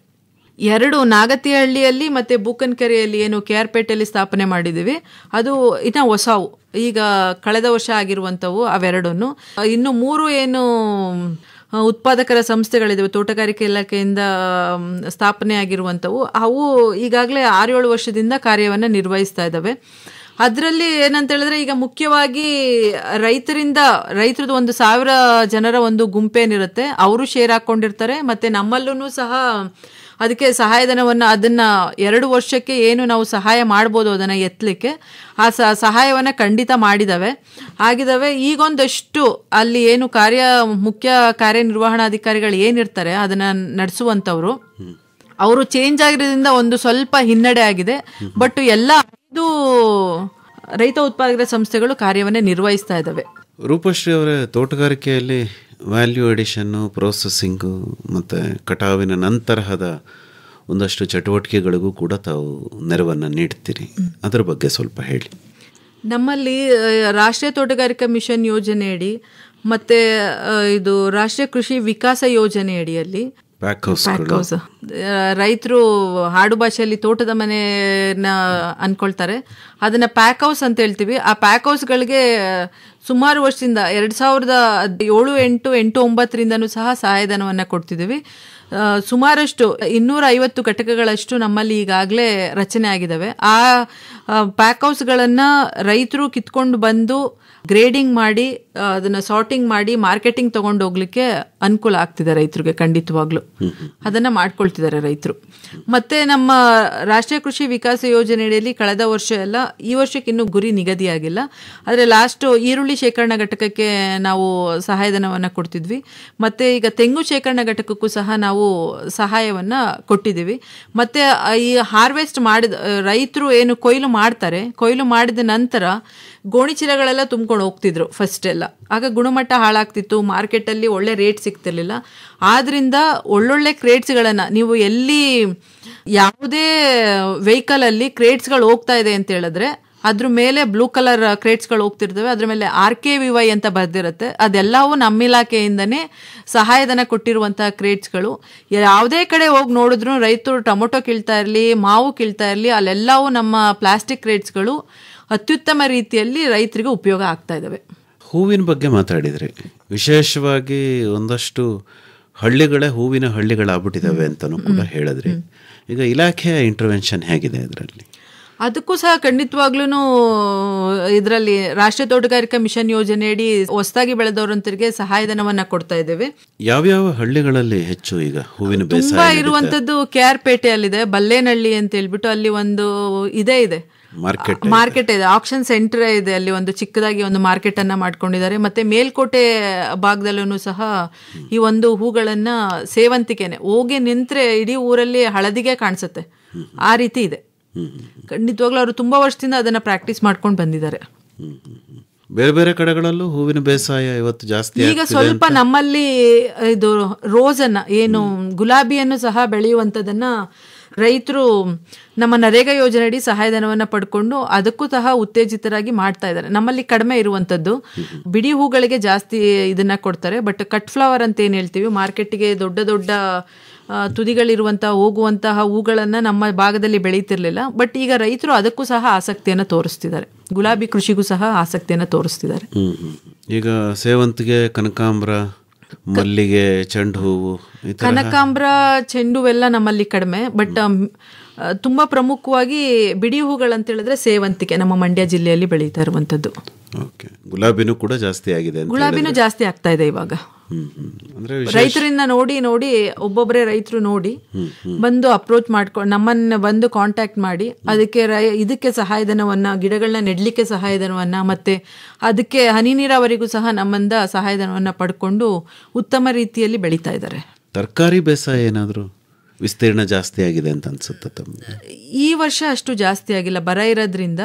ಎರಡು ನಾಗತಿಹಳ್ಳಿಯಲ್ಲಿ ಮತ್ತೆ ಬೂಕನ್ಕೆರೆಯಲ್ಲಿ ಏನು ಕೆ ಆರ್ ಪೇಟೆಯಲ್ಲಿ ಸ್ಥಾಪನೆ ಮಾಡಿದ್ದೀವಿ ಅದು ಇನ್ನು ಹೊಸವು ಈಗ ಕಳೆದ ವರ್ಷ ಆಗಿರುವಂಥವು ಅವೆರಡನ್ನು ಇನ್ನು ಮೂರು ಏನು ಉತ್ಪಾದಕರ ಸಂಸ್ಥೆಗಳಿದ್ದಾವೆ ತೋಟಗಾರಿಕೆ ಇಲಾಖೆಯಿಂದ ಸ್ಥಾಪನೆ ಆಗಿರುವಂಥವು ಅವು ಈಗಾಗಲೇ ಆರೇಳು ವರ್ಷದಿಂದ ಕಾರ್ಯವನ್ನು ನಿರ್ವಹಿಸ್ತಾ ಇದ್ದಾವೆ ಅದರಲ್ಲಿ ಏನಂತ ಹೇಳಿದ್ರೆ ಈಗ ಮುಖ್ಯವಾಗಿ ರೈತರಿಂದ ರೈತರದ್ದು ಒಂದು ಸಾವಿರ ಜನರ ಒಂದು ಗುಂಪೇನಿರುತ್ತೆ ಅವರು ಶೇರ್ ಹಾಕ್ಕೊಂಡಿರ್ತಾರೆ ಮತ್ತು ನಮ್ಮಲ್ಲೂ ಸಹ ಅದಕ್ಕೆ ಸಹಾಯಧನವನ್ನು ಅದನ್ನ ಎರಡು ವರ್ಷಕ್ಕೆ ಏನು ನಾವು ಸಹಾಯ ಮಾಡ್ಬೋದು ಅದನ್ನ ಎತ್ತಲಿಕ್ಕೆ ಆ ಸಹಾಯವನ್ನು ಖಂಡಿತ ಮಾಡಿದ್ದಾವೆ ಆಗಿದ್ದಾವೆ ಈಗೊಂದಷ್ಟು ಅಲ್ಲಿ ಏನು ಕಾರ್ಯ ಮುಖ್ಯ ಕಾರ್ಯನಿರ್ವಹಣಾಧಿಕಾರಿಗಳು ಏನಿರ್ತಾರೆ ಅದನ್ನ ನಡೆಸುವಂಥವ್ರು ಅವರು ಚೇಂಜ್ ಆಗಿರೋದ್ರಿಂದ ಒಂದು ಸ್ವಲ್ಪ ಹಿನ್ನಡೆ ಆಗಿದೆ ಬಟ್ ಎಲ್ಲ ರೈತ ಉತ್ಪಾದಕರ ಸಂಸ್ಥೆಗಳು ಕಾರ್ಯವನ್ನೇ ನಿರ್ವಹಿಸ್ತಾ ಇದ್ದಾವೆ ರೂಪಶ್ರೀ ಅವರ ತೋಟಗಾರಿಕೆಯಲ್ಲಿ ವ್ಯಾಲ್ಯೂ ಎಡಿಷನ್ನು ಪ್ರೋಸೆಸ್ಸಿಂಗು ಮತ್ತು ಕಟಾವಿನ ನಂತರಹದ ಒಂದಷ್ಟು ಚಟುವಟಿಕೆಗಳಿಗೂ ಕೂಡ ತಾವು ನೆರವನ್ನು ನೀಡ್ತೀರಿ ಅದರ ಬಗ್ಗೆ ಸ್ವಲ್ಪ ಹೇಳಿ ನಮ್ಮಲ್ಲಿ ರಾಷ್ಟ್ರೀಯ ತೋಟಗಾರಿಕಾ ಮಿಷನ್ ಯೋಜನೆಯಡಿ ಮತ್ತು ಇದು ರಾಷ್ಟ್ರೀಯ ಕೃಷಿ ವಿಕಾಸ ಯೋಜನೆ ಅಡಿಯಲ್ಲಿ ರೈತರು ಹಾಡು ಭಾಷೆಯಲ್ಲಿ ತೋಟದ ಮನೆನ ಅನ್ಕೊಳ್ತಾರೆ ಅದನ್ನ ಪ್ಯಾಕ್ ಹೌಸ್ ಅಂತ ಹೇಳ್ತೀವಿ ಆ ಪ್ಯಾಕ್ ಹೌಸ್ಗಳಿಗೆ ಸುಮಾರು ವರ್ಷದಿಂದ ಎರಡು ಸಾವಿರದ ಏಳು ಎಂಟು ಎಂಟು ಒಂಬತ್ತರಿಂದನೂ ಸಹ ಸಹಾಯಧನವನ್ನು ಕೊಡ್ತಿದ್ದೀವಿ ಸುಮಾರಷ್ಟು ಇನ್ನೂರ ಐವತ್ತು ಘಟಕಗಳಷ್ಟು ನಮ್ಮಲ್ಲಿ ಈಗಾಗಲೇ ರಚನೆ ಆಗಿದ್ದಾವೆ ಆ ಪ್ಯಾಕ್ ಹೌಸ್ಗಳನ್ನು ರೈತರು ಕಿತ್ಕೊಂಡು ಬಂದು ಗ್ರೇಡಿಂಗ್ ಮಾಡಿ ಅದನ್ನ ಸಾರ್ಟಿಂಗ್ ಮಾಡಿ ಮಾರ್ಕೆಟಿಂಗ್ ತಗೊಂಡು ಹೋಗ್ಲಿಕ್ಕೆ ಅನುಕೂಲ ಆಗ್ತಿದೆ ರೈತರಿಗೆ ಖಂಡಿತವಾಗ್ಲು ಅದನ್ನ ಮಾಡ್ಕೊಳ್ತಿದ್ದಾರೆ ರೈತರು ಮತ್ತೆ ನಮ್ಮ ರಾಷ್ಟ್ರೀಯ ಕೃಷಿ ವಿಕಾಸ ಯೋಜನೆಯಲ್ಲಿ ಕಳೆದ ವರ್ಷ ಎಲ್ಲ ಈ ವರ್ಷಕ್ಕೆ ಇನ್ನೂ ಗುರಿ ನಿಗದಿಯಾಗಿಲ್ಲ ಆದರೆ ಲಾಸ್ಟ್ ಈರುಳ್ಳಿ ಶೇಖರಣಾ ಘಟಕಕ್ಕೆ ನಾವು ಸಹಾಯಧನವನ್ನ ಕೊಡ್ತಿದ್ವಿ ಮತ್ತೆ ಈಗ ತೆಂಗು ಶೇಖರಣಾ ಘಟಕಕ್ಕೂ ಸಹ ನಾವು ಸಹಾಯವನ್ನ ಕೊಟ್ಟಿದ್ದೀವಿ ಮತ್ತೆ ಈ ಹಾರ್ವೆಸ್ಟ್ ಮಾಡಿದ ರೈತರು ಏನು ಕೊಯ್ಲು ಮಾಡ್ತಾರೆ ಕೊಯ್ಲು ಮಾಡಿದ ನಂತರ ಗೋಣಿಚೀಲಗಳೆಲ್ಲ ತುಂಬ್ಕೊಂಡು ಹೋಗ್ತಿದ್ರು ಫಸ್ಟ್ ಎಲ್ಲ ಆಗ ಗುಣಮಟ್ಟ ಹಾಳಾಗ್ತಿತ್ತು ಮಾರ್ಕೆಟಲ್ಲಿ ಒಳ್ಳೆ ರೇಟ್ ಸಿಗ್ತಿರ್ಲಿಲ್ಲ ಆದ್ರಿಂದ ಒಳ್ಳೊಳ್ಳೆ ಕ್ರೇಟ್ಸ್ಗಳನ್ನು ನೀವು ಎಲ್ಲಿ ಯಾವುದೇ ವೆಹಿಕಲಲ್ಲಿ ಕ್ರೇಟ್ಸ್ಗಳು ಹೋಗ್ತಾ ಇದೆ ಅಂತ ಹೇಳಿದ್ರೆ ಅದ್ರ ಮೇಲೆ ಬ್ಲೂ ಕಲರ್ ಕ್ರೇಟ್ಸ್ಗಳು ಹೋಗ್ತಿರ್ತವೆ ಅದ್ರ ಮೇಲೆ ಆರ್ ಕೆ ವಿ ವೈ ಅಂತ ಬರ್ದಿರುತ್ತೆ ಅದೆಲ್ಲವೂ ನಮ್ಮ ಇಲಾಖೆಯಿಂದನೇ ಸಹಾಯಧನ ಕೊಟ್ಟಿರುವಂತಹ ಕ್ರೇಟ್ಸ್ಗಳು ಯಾವುದೇ ಕಡೆ ಹೋಗಿ ನೋಡಿದ್ರು ರೈತರು ಟೊಮೊಟೊ ಕೀಳ್ತಾ ಇರಲಿ ಮಾವು ಕೀಳ್ತಾ ಇರಲಿ ಅಲ್ಲೆಲ್ಲವೂ ನಮ್ಮ ಪ್ಲಾಸ್ಟಿಕ್ ಕ್ರೇಟ್ಸ್ಗಳು ಅತ್ಯುತ್ತಮ ರೀತಿಯಲ್ಲಿ ರೈತರಿಗೆ ಉಪಯೋಗ ಆಗ್ತಾ ಇದ್ದಾವೆ ಹೂವಿನ ಬಗ್ಗೆ ಮಾತಾಡಿದರೆ ವಿಶೇಷವಾಗಿ ಒಂದಷ್ಟು ಹಳ್ಳಿಗಳೇ ಹೂವಿನ ಹಳ್ಳಿಗಳಾಗ್ಬಿಟ್ಟಿದ್ದಾವೆ ಅಂತಲೂ ಕೂಡ ಹೇಳಿದ್ರೆ ಈಗ ಇಲಾಖೆಯ ಇಂಟರ್ವೆನ್ಷನ್ ಹೇಗಿದೆ ಅದರಲ್ಲಿ ಅದಕ್ಕೂ ಸಹ ಖಂಡಿತವಾಗ್ಲೂ ಇದರಲ್ಲಿ ರಾಷ್ಟ್ರೀಯ ತೋಟಗಾರಿಕಾ ಮಿಷನ್ ಯೋಜನೆಯಡಿ ಹೊಸದಾಗಿ ಬೆಳೆದವರಂತರಿಗೆ ಸಹಾಯಧನವನ್ನು ಕೊಡ್ತಾ ಇದ್ದೇವೆ ಯಾವ್ಯಾವ ಹಳ್ಳಿಗಳಲ್ಲಿ ಹೆಚ್ಚು ಈಗ ಹೂವಿನ ತುಂಬಾ ಇರುವಂತದ್ದು ಕೆ ಆರ್ ಪೇಟೆಯಲ್ಲಿದೆ ಬಲ್ಲೇನಹಳ್ಳಿ ಅಂತ ಹೇಳ್ಬಿಟ್ಟು ಅಲ್ಲಿ ಒಂದು ಇದೇ ಇದೆ ಮಾರ್ಕೆಟ್ ಇದೆ ಆಕ್ಷನ್ ಸೆಂಟರ್ ಇದೆ ಅಲ್ಲಿ ಒಂದು ಚಿಕ್ಕದಾಗಿ ಒಂದು ಮಾರ್ಕೆಟ್ ಅನ್ನ ಮಾಡ್ಕೊಂಡಿದ್ದಾರೆ ಮತ್ತೆ ಮೇಲ್ಕೋಟೆ ಭಾಗದಲ್ಲೂ ಸಹ ಈ ಒಂದು ಹೂಗಳನ್ನ ಸೇವಂತಿಕೆನೆ ಹೋಗಿ ನಿಂತ್ರೆ ಇಡೀ ಊರಲ್ಲಿ ಹಳದಿಗೆ ಕಾಣಿಸುತ್ತೆ ಆ ರೀತಿ ಇದೆ ಖಂಡಿತವಾಗ್ಲೂ ಅವರು ತುಂಬಾ ವರ್ಷದಿಂದ ಅದನ್ನ ಪ್ರಾಕ್ಟೀಸ್ ಮಾಡ್ಕೊಂಡು ಬಂದಿದ್ದಾರೆ ಬೇರೆ ಬೇರೆ ಕಡೆಗಳಲ್ಲೂ ಹೂವಿನ ಬೇಸಾಯ ಇವತ್ತು ಜಾಸ್ತಿ ಈಗ ಸ್ವಲ್ಪ ನಮ್ಮಲ್ಲಿ ಇದು ರೋಸನ್ನ ಏನು ಗುಲಾಬಿಯನ್ನು ಸಹ ಬೆಳೆಯುವಂತದನ್ನ ರೈತರು ನಮ್ಮ ನರೇಗಾ ಯೋಜನೆಯಡಿ ಸಹಾಯಧನವನ್ನು ಪಡ್ಕೊಂಡು ಅದಕ್ಕೂ ಸಹ ಉತ್ತೇಜಿತರಾಗಿ ಮಾಡ್ತಾ ಇದ್ದಾರೆ ನಮ್ಮಲ್ಲಿ ಕಡಿಮೆ ಇರುವಂಥದ್ದು ಬಿಡಿ ಹೂಗಳಿಗೆ ಜಾಸ್ತಿ ಇದನ್ನ ಕೊಡ್ತಾರೆ ಬಟ್ ಕಟ್ ಫ್ಲವರ್ ಅಂತ ಏನು ಹೇಳ್ತೀವಿ ಮಾರ್ಕೆಟ್ಗೆ ದೊಡ್ಡ ದೊಡ್ಡ ತುದಿಗಳಿರುವಂತಹ ಹೋಗುವಂತಹ ಹೂಗಳನ್ನು ನಮ್ಮ ಭಾಗದಲ್ಲಿ ಬೆಳೀತಿರ್ಲಿಲ್ಲ ಬಟ್ ಈಗ ರೈತರು ಅದಕ್ಕೂ ಸಹ ಆಸಕ್ತಿಯನ್ನು ತೋರಿಸ್ತಿದ್ದಾರೆ ಗುಲಾಬಿ ಕೃಷಿಗೂ ಸಹ ಆಸಕ್ತಿಯನ್ನು ತೋರಿಸ್ತಿದ್ದಾರೆ ಈಗ ಸೇವಂತಿಗೆ ಕನಕಾಂಬ್ರ ಮಲ್ಲಿಗೆ ಚೆಂಡು ಹೂವು ಕನಕಾಂಬ್ರ ಚೆಂಡು ಎಲ್ಲ ನಮ್ಮಲ್ಲಿ ಕಡಿಮೆ ಬಟ್ ತುಂಬಾ ಪ್ರಮುಖವಾಗಿ ಬಿಡಿ ಹೂಗಳಂತ ಹೇಳಿದ್ರೆ ಸೇವಂತಿಕೆ ನಮ್ಮ ಮಂಡ್ಯ ಜಿಲ್ಲೆಯಲ್ಲಿ ಬೆಳೀತಾ ಇರುವಂತದ್ದು ಗುಲಾಬಿನೂ ಕೂಡ ಜಾಸ್ತಿ ಆಗಿದೆ ಗುಲಾಬಿನೂ ಜಾಸ್ತಿ ಆಗ್ತಾ ಇದೆ ಇವಾಗ ರೈತರಿಂದ ನೋಡಿ ನೋಡಿ ಒಬ್ಬೊಬ್ಬರೇ ರೈತರು ನೋಡಿ ಬಂದು ಅಪ್ರೋಚ್ ಮಾಡ್ಕೊಂಡು ನಮ್ಮನ್ನ ಬಂದು ಕಾಂಟ್ಯಾಕ್ಟ್ ಮಾಡಿ ಅದಕ್ಕೆ ಇದಕ್ಕೆ ಸಹಾಯಧನವನ್ನ ಗಿಡಗಳನ್ನ ನೆಡ್ಲಿಕ್ಕೆ ಸಹಾಯಧನವನ್ನ ಮತ್ತೆ ಅದಕ್ಕೆ ಹನಿ ನೀರಾವರಿಗೂ ಸಹ ನಮ್ಮಿಂದ ಸಹಾಯಧನವನ್ನ ಪಡ್ಕೊಂಡು ಉತ್ತಮ ರೀತಿಯಲ್ಲಿ ಬೆಳೀತಾ ಇದ್ದಾರೆ ತರಕಾರಿ ಬೇಸಾಯ ಏನಾದರೂ ವಿಸ್ತೀರ್ಣ ಜಾಸ್ತಿ ಆಗಿದೆ ಅಂತ ಅನ್ಸುತ್ತೆ ಈ ವರ್ಷ ಅಷ್ಟು ಜಾಸ್ತಿ ಆಗಿಲ್ಲ ಬರ ಇರೋದ್ರಿಂದ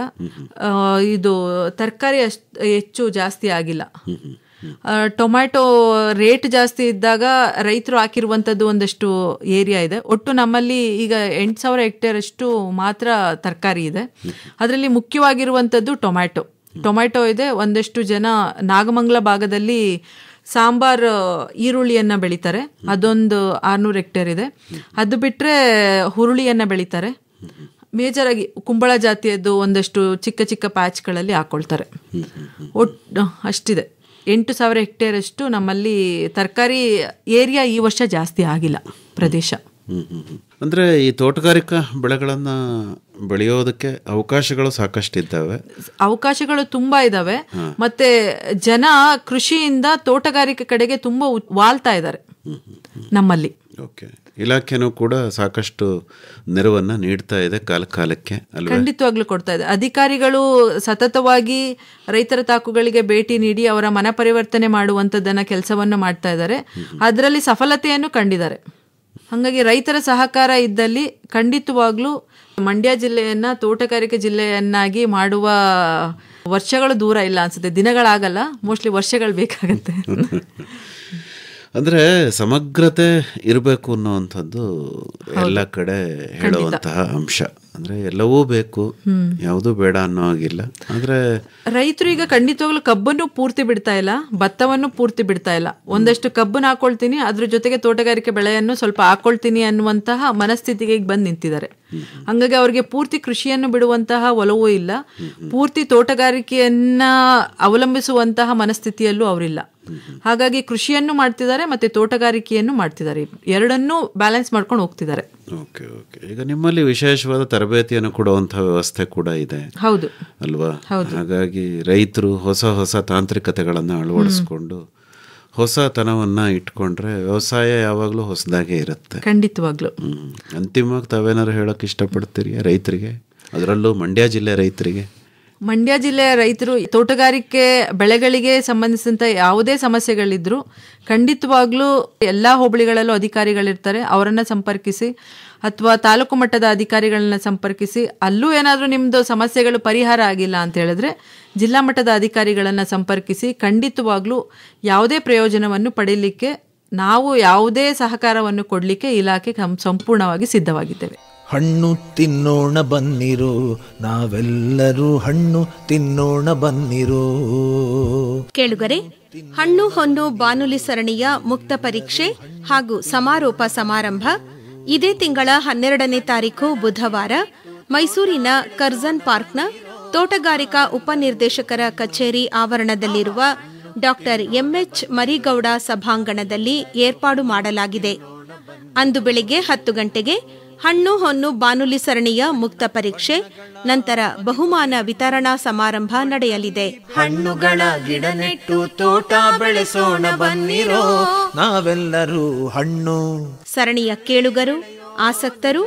ಇದು ತರಕಾರಿ ಅಷ್ಟು ಹೆಚ್ಚು ಜಾಸ್ತಿ ಆಗಿಲ್ಲ ಟೊಮ್ಯಾಟೊ ರೇಟ್ ಜಾಸ್ತಿ ಇದ್ದಾಗ ರೈತರು ಹಾಕಿರುವಂಥದ್ದು ಒಂದಷ್ಟು ಏರಿಯಾ ಇದೆ ಒಟ್ಟು ನಮ್ಮಲ್ಲಿ ಈಗ ಎಂಟು ಸಾವಿರ ಹೆಕ್ಟೇರ್ ಅಷ್ಟು ಮಾತ್ರ ತರಕಾರಿ ಇದೆ ಅದರಲ್ಲಿ ಮುಖ್ಯವಾಗಿರುವಂಥದ್ದು ಟೊಮ್ಯಾಟೊ ಟೊಮ್ಯಾಟೊ ಇದೆ ಒಂದಷ್ಟು ಜನ ನಾಗಮಂಗಲ ಭಾಗದಲ್ಲಿ ಸಾಂಬಾರ್ ಈರುಳ್ಳಿಯನ್ನು ಬೆಳೀತಾರೆ ಅದೊಂದು ಆರ್ನೂರು ಹೆಕ್ಟೇರ್ ಇದೆ ಅದು ಬಿಟ್ಟರೆ ಹುರುಳಿಯನ್ನು ಬೆಳೀತಾರೆ ಮೇಜರಾಗಿ ಕುಂಬಳ ಜಾತಿಯದ್ದು ಒಂದಷ್ಟು ಚಿಕ್ಕ ಚಿಕ್ಕ ಪ್ಯಾಚ್ಗಳಲ್ಲಿ ಹಾಕೊಳ್ತಾರೆ ಒಟ್ಟು ಅಷ್ಟಿದೆ ಎಂಟು ಸಾವಿರ ಅಷ್ಟು ನಮ್ಮಲ್ಲಿ ತರಕಾರಿ ಏರಿಯಾ ಈ ವರ್ಷ ಜಾಸ್ತಿ ಆಗಿಲ್ಲ ಪ್ರದೇಶ ಅಂದರೆ ಈ ತೋಟಗಾರಿಕಾ ಬೆಳೆಗಳನ್ನು ಬೆಳೆಯೋದಕ್ಕೆ ಅವಕಾಶಗಳು ಸಾಕಷ್ಟು ಇದ್ದಾವೆ ಅವಕಾಶಗಳು ತುಂಬ ಇದ್ದಾವೆ ಮತ್ತೆ ಜನ ಕೃಷಿಯಿಂದ ತೋಟಗಾರಿಕೆ ಕಡೆಗೆ ತುಂಬ ವಾಲ್ತಾ ಇದ್ದಾರೆ ನಮ್ಮಲ್ಲಿ ಓಕೆ ಇಲಾಖೆನೂ ಕೂಡ ಸಾಕಷ್ಟು ನೆರವನ್ನು ನೀಡ್ತಾ ಇದೆ ಕಾಲ ಕಾಲಕ್ಕೆ ಖಂಡಿತವಾಗ್ಲೂ ಕೊಡ್ತಾ ಇದೆ ಅಧಿಕಾರಿಗಳು ಸತತವಾಗಿ ರೈತರ ತಾಕುಗಳಿಗೆ ಭೇಟಿ ನೀಡಿ ಅವರ ಮನ ಪರಿವರ್ತನೆ ಮಾಡುವಂಥದ್ದನ್ನು ಕೆಲಸವನ್ನು ಮಾಡ್ತಾ ಇದ್ದಾರೆ ಅದರಲ್ಲಿ ಸಫಲತೆಯನ್ನು ಕಂಡಿದ್ದಾರೆ ಹಾಗಾಗಿ ರೈತರ ಸಹಕಾರ ಇದ್ದಲ್ಲಿ ಖಂಡಿತವಾಗ್ಲೂ ಮಂಡ್ಯ ಜಿಲ್ಲೆಯನ್ನ ತೋಟಗಾರಿಕೆ ಜಿಲ್ಲೆಯನ್ನಾಗಿ ಮಾಡುವ ವರ್ಷಗಳು ದೂರ ಇಲ್ಲ ಅನ್ಸುತ್ತೆ ದಿನಗಳಾಗಲ್ಲ ಮೋಸ್ಟ್ಲಿ ವರ್ಷಗಳು ಬೇಕಾಗತ್ತೆ ಅಂದ್ರೆ ಸಮಗ್ರತೆ ಇರಬೇಕು ಅನ್ನುವಂಥದ್ದು ಎಲ್ಲ ಕಡೆ ಹೇಳುವಂತಹ ಅಂಶ ಅಂದ್ರೆ ಎಲ್ಲವೂ ಬೇಕು ಯಾವುದು ಬೇಡ ಅನ್ನೋ ಹಾಗಿಲ್ಲ ಆದ್ರೆ ರೈತರು ಈಗ ಖಂಡಿತವಾಗ್ಲು ಕಬ್ಬನ್ನು ಪೂರ್ತಿ ಬಿಡ್ತಾ ಇಲ್ಲ ಭತ್ತವನ್ನು ಪೂರ್ತಿ ಬಿಡ್ತಾ ಇಲ್ಲ ಒಂದಷ್ಟು ಕಬ್ಬನ್ನು ಹಾಕೊಳ್ತೀನಿ ಅದ್ರ ಜೊತೆಗೆ ತೋಟಗಾರಿಕೆ ಬೆಳೆಯನ್ನು ಸ್ವಲ್ಪ ಹಾಕೊಳ್ತೀನಿ ಅನ್ನುವಂತಹ ಮನಸ್ಥಿತಿಗೆ ಬಂದು ನಿಂತಿದ್ದಾರೆ ಹಂಗಾಗಿ ಅವರಿಗೆ ಪೂರ್ತಿ ಕೃಷಿಯನ್ನು ಬಿಡುವಂತಹ ಒಲವೂ ಇಲ್ಲ ಪೂರ್ತಿ ತೋಟಗಾರಿಕೆಯನ್ನ ಅವಲಂಬಿಸುವಂತಹ ಮನಸ್ಥಿತಿಯಲ್ಲೂ ಅವರಿಲ್ಲ ಹಾಗಾಗಿ ಕೃಷಿಯನ್ನು ಮಾಡ್ತಿದ್ದಾರೆ ಮತ್ತೆ ತೋಟಗಾರಿಕೆಯನ್ನು ಮಾಡ್ತಿದ್ದಾರೆ ಎರಡನ್ನೂ ಬ್ಯಾಲೆನ್ಸ್ ಮಾಡ್ಕೊಂಡು ಹೋಗ್ತಿದ್ದಾರೆ ಓಕೆ ಓಕೆ ಈಗ ನಿಮ್ಮಲ್ಲಿ ವಿಶೇಷವಾದ ತರಬೇತಿಯನ್ನು ಕೊಡುವಂತಹ ವ್ಯವಸ್ಥೆ ಕೂಡ ಇದೆ ಹೌದು ಅಲ್ವಾ ಹಾಗಾಗಿ ರೈತರು ಹೊಸ ಹೊಸ ತಾಂತ್ರಿಕತೆಗಳನ್ನು ಅಳವಡಿಸಿಕೊಂಡು ಹೊಸತನವನ್ನು ಇಟ್ಕೊಂಡ್ರೆ ವ್ಯವಸಾಯ ಯಾವಾಗಲೂ ಹೊಸದಾಗೆ ಇರುತ್ತೆ ಖಂಡಿತವಾಗ್ಲು ಅಂತಿಮವಾಗಿ ತಾವೇನಾದ್ರು ಹೇಳೋಕೆ ಇಷ್ಟಪಡ್ತೀರಿ ರೈತರಿಗೆ ಅದರಲ್ಲೂ ಮಂಡ್ಯ ಜಿಲ್ಲೆ ರೈತರಿಗೆ ಮಂಡ್ಯ ಜಿಲ್ಲೆಯ ರೈತರು ತೋಟಗಾರಿಕೆ ಬೆಳೆಗಳಿಗೆ ಸಂಬಂಧಿಸಿದಂಥ ಯಾವುದೇ ಸಮಸ್ಯೆಗಳಿದ್ರು ಖಂಡಿತವಾಗ್ಲೂ ಎಲ್ಲ ಹೋಬಳಿಗಳಲ್ಲೂ ಅಧಿಕಾರಿಗಳಿರ್ತಾರೆ ಅವರನ್ನು ಸಂಪರ್ಕಿಸಿ ಅಥವಾ ತಾಲೂಕು ಮಟ್ಟದ ಅಧಿಕಾರಿಗಳನ್ನ ಸಂಪರ್ಕಿಸಿ ಅಲ್ಲೂ ಏನಾದರೂ ನಿಮ್ಮದು ಸಮಸ್ಯೆಗಳು ಪರಿಹಾರ ಆಗಿಲ್ಲ ಅಂತ ಹೇಳಿದ್ರೆ ಜಿಲ್ಲಾ ಮಟ್ಟದ ಅಧಿಕಾರಿಗಳನ್ನು ಸಂಪರ್ಕಿಸಿ ಖಂಡಿತವಾಗ್ಲೂ ಯಾವುದೇ ಪ್ರಯೋಜನವನ್ನು ಪಡೀಲಿಕ್ಕೆ ನಾವು ಯಾವುದೇ ಸಹಕಾರವನ್ನು ಕೊಡಲಿಕ್ಕೆ ಇಲಾಖೆ ಸಂಪೂರ್ಣವಾಗಿ ಸಿದ್ಧವಾಗಿದ್ದೇವೆ ಹಣ್ಣು ತಿನ್ನೋಣ ಬನ್ನಿರೋ ನಾವೆಲ್ಲರೂ ಹಣ್ಣು ತಿನ್ನೋಣ ಬನ್ನಿರೋ ಕೇಳುಗರೆ ಹಣ್ಣು ಹೊನ್ನು ಬಾನುಲಿ ಸರಣಿಯ ಮುಕ್ತ ಪರೀಕ್ಷೆ ಹಾಗೂ ಸಮಾರೋಪ ಸಮಾರಂಭ ಇದೇ ತಿಂಗಳ ಹನ್ನೆರಡನೇ ತಾರೀಕು ಬುಧವಾರ ಮೈಸೂರಿನ ಕರ್ಜನ್ ಪಾರ್ಕ್ನ ತೋಟಗಾರಿಕಾ ಉಪನಿರ್ದೇಶಕರ ಕಚೇರಿ ಆವರಣದಲ್ಲಿರುವ ಡಾಕ್ಟರ್ ಎಂಎಚ್ ಮರಿಗೌಡ ಸಭಾಂಗಣದಲ್ಲಿ ಏರ್ಪಾಡು ಮಾಡಲಾಗಿದೆ ಅಂದು ಬೆಳಿಗ್ಗೆ ಹತ್ತು ಗಂಟೆಗೆ ಹಣ್ಣು ಹೊನ್ನು ಬಾನುಲಿ ಸರಣಿಯ ಮುಕ್ತ ಪರೀಕ್ಷೆ ನಂತರ ಬಹುಮಾನ ವಿತರಣಾ ಸಮಾರಂಭ ನಡೆಯಲಿದೆ ಹಣ್ಣುಗಳ ಗಿಡ ನೆಟ್ಟು ತೋಟ ಬೆಳೆಸೋಣ ಬನ್ನಿರೋ ನಾವೆಲ್ಲರೂ ಹಣ್ಣು ಸರಣಿಯ ಕೇಳುಗರು ಆಸಕ್ತರು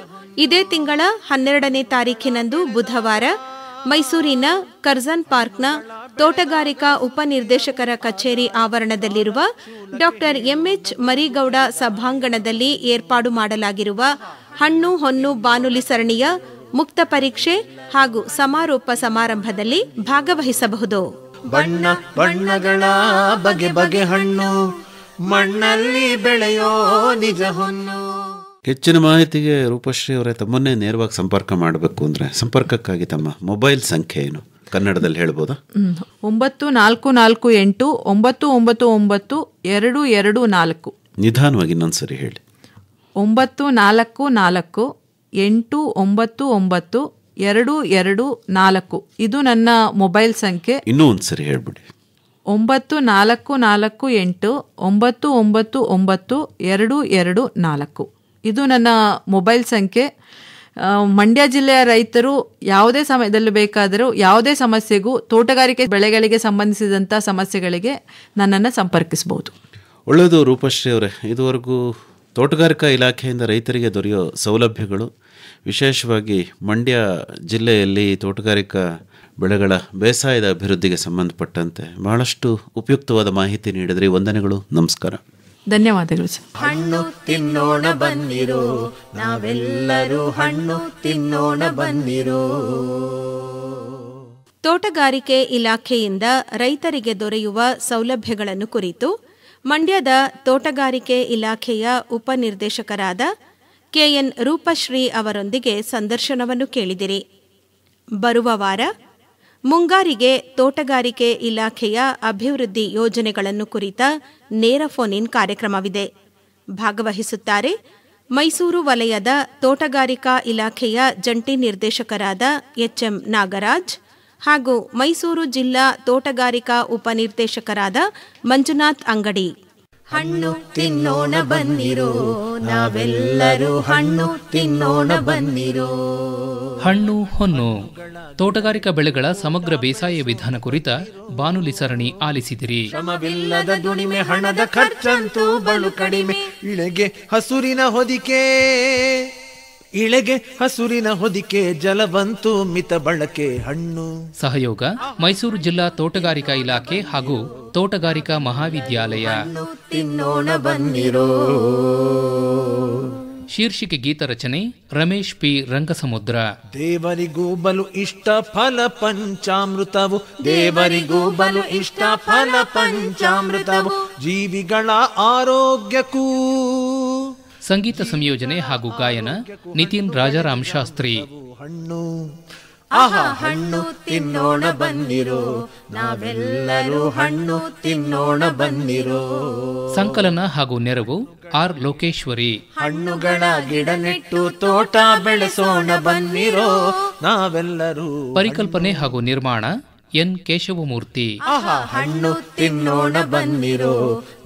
ಇದೇ ತಿಂಗಳ ಹನ್ನೆರಡನೇ ತಾರೀಖಿನಂದು ಬುಧವಾರ ಮೈಸೂರಿನ ಕರ್ಜನ್ ಪಾರ್ಕ್ನ ತೋಟಗಾರಿಕಾ ಉಪನಿರ್ದೇಶಕರ ಕಚೇರಿ ಆವರಣದಲ್ಲಿರುವ ಡಾಕ್ಟರ್ ಎಂಎಚ್ ಮರಿಗೌಡ ಸಭಾಂಗಣದಲ್ಲಿ ಏರ್ಪಾಡು ಮಾಡಲಾಗಿರುವ ಹಣ್ಣು ಹೊನ್ನು ಬಾನುಲಿ ಸರಣಿಯ ಮುಕ್ತ ಪರೀಕ್ಷೆ ಹಾಗೂ ಸಮಾರೋಪ ಸಮಾರಂಭದಲ್ಲಿ ಭಾಗವಹಿಸಬಹುದು ಬಣ್ಣ ಬಣ್ಣಗಳ ಬಗೆ ಬಗೆ ಹಣ್ಣು ಮಣ್ಣಲ್ಲಿ ಬೆಳೆಯೋ ನಿಜ ಹೊನ್ನು ಹೆಚ್ಚಿನ ಮಾಹಿತಿಗೆ ರೂಪಶ್ರೀ ಅವರೇ ತಮ್ಮನ್ನೇ ನೇರವಾಗಿ ಸಂಪರ್ಕ ಮಾಡಬೇಕು ಅಂದರೆ ಸಂಪರ್ಕಕ್ಕಾಗಿ ತಮ್ಮ ಮೊಬೈಲ್ ಸಂಖ್ಯೆ ಏನು ಕನ್ನಡದಲ್ಲಿ ಹೇಳ್ಬೋದಾ ಒಂಬತ್ತು ನಾಲ್ಕು ನಾಲ್ಕು ಎಂಟು ಒಂಬತ್ತು ಒಂಬತ್ತು ಒಂಬತ್ತು ಎರಡು ಎರಡು ನಾಲ್ಕು ನಿಧಾನವಾಗಿ ಇನ್ನೊಂದ್ಸರಿ ಹೇಳಿ ಒಂಬತ್ತು ನಾಲ್ಕು ನಾಲ್ಕು ಎಂಟು ಒಂಬತ್ತು ಒಂಬತ್ತು ಎರಡು ಎರಡು ನಾಲ್ಕು ಇದು ನನ್ನ ಮೊಬೈಲ್ ಸಂಖ್ಯೆ ಇನ್ನೂ ಒಂದ್ಸರಿ ಹೇಳ್ಬಿಡಿ ಒಂಬತ್ತು ನಾಲ್ಕು ನಾಲ್ಕು ಎಂಟು ಒಂಬತ್ತು ಒಂಬತ್ತು ಒಂಬತ್ತು ಎರಡು ಎರಡು ನಾಲ್ಕು ಇದು ನನ್ನ ಮೊಬೈಲ್ ಸಂಖ್ಯೆ ಮಂಡ್ಯ ಜಿಲ್ಲೆಯ ರೈತರು ಯಾವುದೇ ಸಮಯದಲ್ಲಿ ಬೇಕಾದರೂ ಯಾವುದೇ ಸಮಸ್ಯೆಗೂ ತೋಟಗಾರಿಕೆ ಬೆಳೆಗಳಿಗೆ ಸಂಬಂಧಿಸಿದಂಥ ಸಮಸ್ಯೆಗಳಿಗೆ ನನ್ನನ್ನು ಸಂಪರ್ಕಿಸಬಹುದು ಒಳ್ಳೆಯದು ರೂಪಶ್ರೀ ಅವರೇ ಇದುವರೆಗೂ ತೋಟಗಾರಿಕಾ ಇಲಾಖೆಯಿಂದ ರೈತರಿಗೆ ದೊರೆಯೋ ಸೌಲಭ್ಯಗಳು ವಿಶೇಷವಾಗಿ ಮಂಡ್ಯ ಜಿಲ್ಲೆಯಲ್ಲಿ ತೋಟಗಾರಿಕಾ ಬೆಳೆಗಳ ಬೇಸಾಯದ ಅಭಿವೃದ್ಧಿಗೆ ಸಂಬಂಧಪಟ್ಟಂತೆ ಬಹಳಷ್ಟು ಉಪಯುಕ್ತವಾದ ಮಾಹಿತಿ ನೀಡಿದ್ರಿ ವಂದನೆಗಳು ನಮಸ್ಕಾರ ಧನ್ಯವಾದಗಳು ಹಣ್ಣು ತಿನ್ನೋಣ ಬನ್ನಿರೋ ನಾವೆಲ್ಲರೂ ಹಣ್ಣು ತಿನ್ನೋಣ ಬನ್ನಿರೋ ತೋಟಗಾರಿಕೆ ಇಲಾಖೆಯಿಂದ ರೈತರಿಗೆ ದೊರೆಯುವ ಸೌಲಭ್ಯಗಳನ್ನು ಕುರಿತು ಮಂಡ್ಯದ ತೋಟಗಾರಿಕೆ ಇಲಾಖೆಯ ಉಪನಿರ್ದೇಶಕರಾದ ಕೆಎನ್ ರೂಪಶ್ರೀ ಅವರೊಂದಿಗೆ ಸಂದರ್ಶನವನ್ನು ಕೇಳಿದಿರಿ ಬರುವ ವಾರ ಮುಂಗಾರಿಗೆ ತೋಟಗಾರಿಕೆ ಇಲಾಖೆಯ ಅಭಿವೃದ್ಧಿ ಯೋಜನೆಗಳನ್ನು ಕುರಿತ ನೇರ ಫೋನ್ ಇನ್ ಕಾರ್ಯಕ್ರಮವಿದೆ ಭಾಗವಹಿಸುತ್ತಾರೆ ಮೈಸೂರು ವಲಯದ ತೋಟಗಾರಿಕಾ ಇಲಾಖೆಯ ಜಂಟಿ ನಿರ್ದೇಶಕರಾದ ಎಚ್ಎಂ ನಾಗರಾಜ್ ಹಾಗೂ ಮೈಸೂರು ಜಿಲ್ಲಾ ತೋಟಗಾರಿಕಾ ಉಪನಿರ್ದೇಶಕರಾದ ಮಂಜುನಾಥ್ ಅಂಗಡಿ ಹಣ್ಣು ತಿನ್ನೋಣ ಬನ್ನಿರೋ ನಾವೆಲ್ಲರೂ ಹಣ್ಣು ತಿನ್ನೋಣ ಬನ್ನಿರೋ ಹಣ್ಣು ಹೊನ್ನು ತೋಟಗಾರಿಕಾ ಬೆಳೆಗಳ ಸಮಗ್ರ ಬೇಸಾಯ ವಿಧಾನ ಕುರಿತ ಬಾನುಲಿ ಸರಣಿ ಆಲಿಸಿದಿರಿ ಶ್ರಮವಿಲ್ಲದ ದುಡಿಮೆ ಹಣದ ಖರ್ಚಂತೂ ಬಲು ಕಡಿಮೆ ಇಳೆಗೆ ಹಸುರಿನ ಹೊದಿಕೆ ಇಳೆಗೆ ಹಸುರಿನ ಹೊದಿಕೆ ಜಲವಂತು ಮಿತ ಬಳಕೆ ಹಣ್ಣು ಸಹಯೋಗ ಮೈಸೂರು ಜಿಲ್ಲಾ ತೋಟಗಾರಿಕಾ ಇಲಾಖೆ ಹಾಗೂ ತೋಟಗಾರಿಕಾ ಮಹಾವಿದ್ಯಾಲಯ ತಿನ್ನೋಣ ಬಂದಿರೋ ಶೀರ್ಷಿಕೆ ಗೀತ ರಚನೆ ರಮೇಶ್ ಪಿ ರಂಗಸಮುದ್ರ ದೇವರಿಗೂ ಬಲು ಇಷ್ಟ ಫಲ ಪಂಚಾಮೃತವು ದೇವರಿಗೂ ಬಲು ಇಷ್ಟ ಫಲ ಪಂಚಾಮೃತವು ಜೀವಿಗಳ ಆರೋಗ್ಯಕ್ಕೂ ಸಂಗೀತ ಸಂಯೋಜನೆ ಹಾಗೂ ಗಾಯನ ನಿತಿನ್ ರಾಜಾರಾಮ್ ಶಾಸ್ತ್ರಿ ಹಣ್ಣು ಆಹಾ ಹಣ್ಣು ತಿನ್ನೋಣ ಬಂದಿರೋ ನಾವೆಲ್ಲರೂ ಹಣ್ಣು ತಿನ್ನೋಣ ಬಂದಿರೋ ಸಂಕಲನ ಹಾಗೂ ನೆರವು ಆರ್ ಲೋಕೇಶ್ವರಿ ಹಣ್ಣುಗಳ ಗಿಡ ನೆಟ್ಟು ತೋಟ ಬೆಳೆಸೋಣ ಬಂದಿರೋ ನಾವೆಲ್ಲರೂ ಪರಿಕಲ್ಪನೆ ಹಾಗೂ ನಿರ್ಮಾಣ ಎನ್ ಕೇಶವಮೂರ್ತಿ ಹಣ್ಣು ತಿನ್ನೋಣ ಬಂದಿರೋ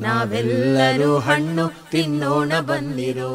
ನಾವೆಲ್ಲರೂ ಹಣ್ಣು ತಿನ್ನೋಣ ಬಂದಿರೋ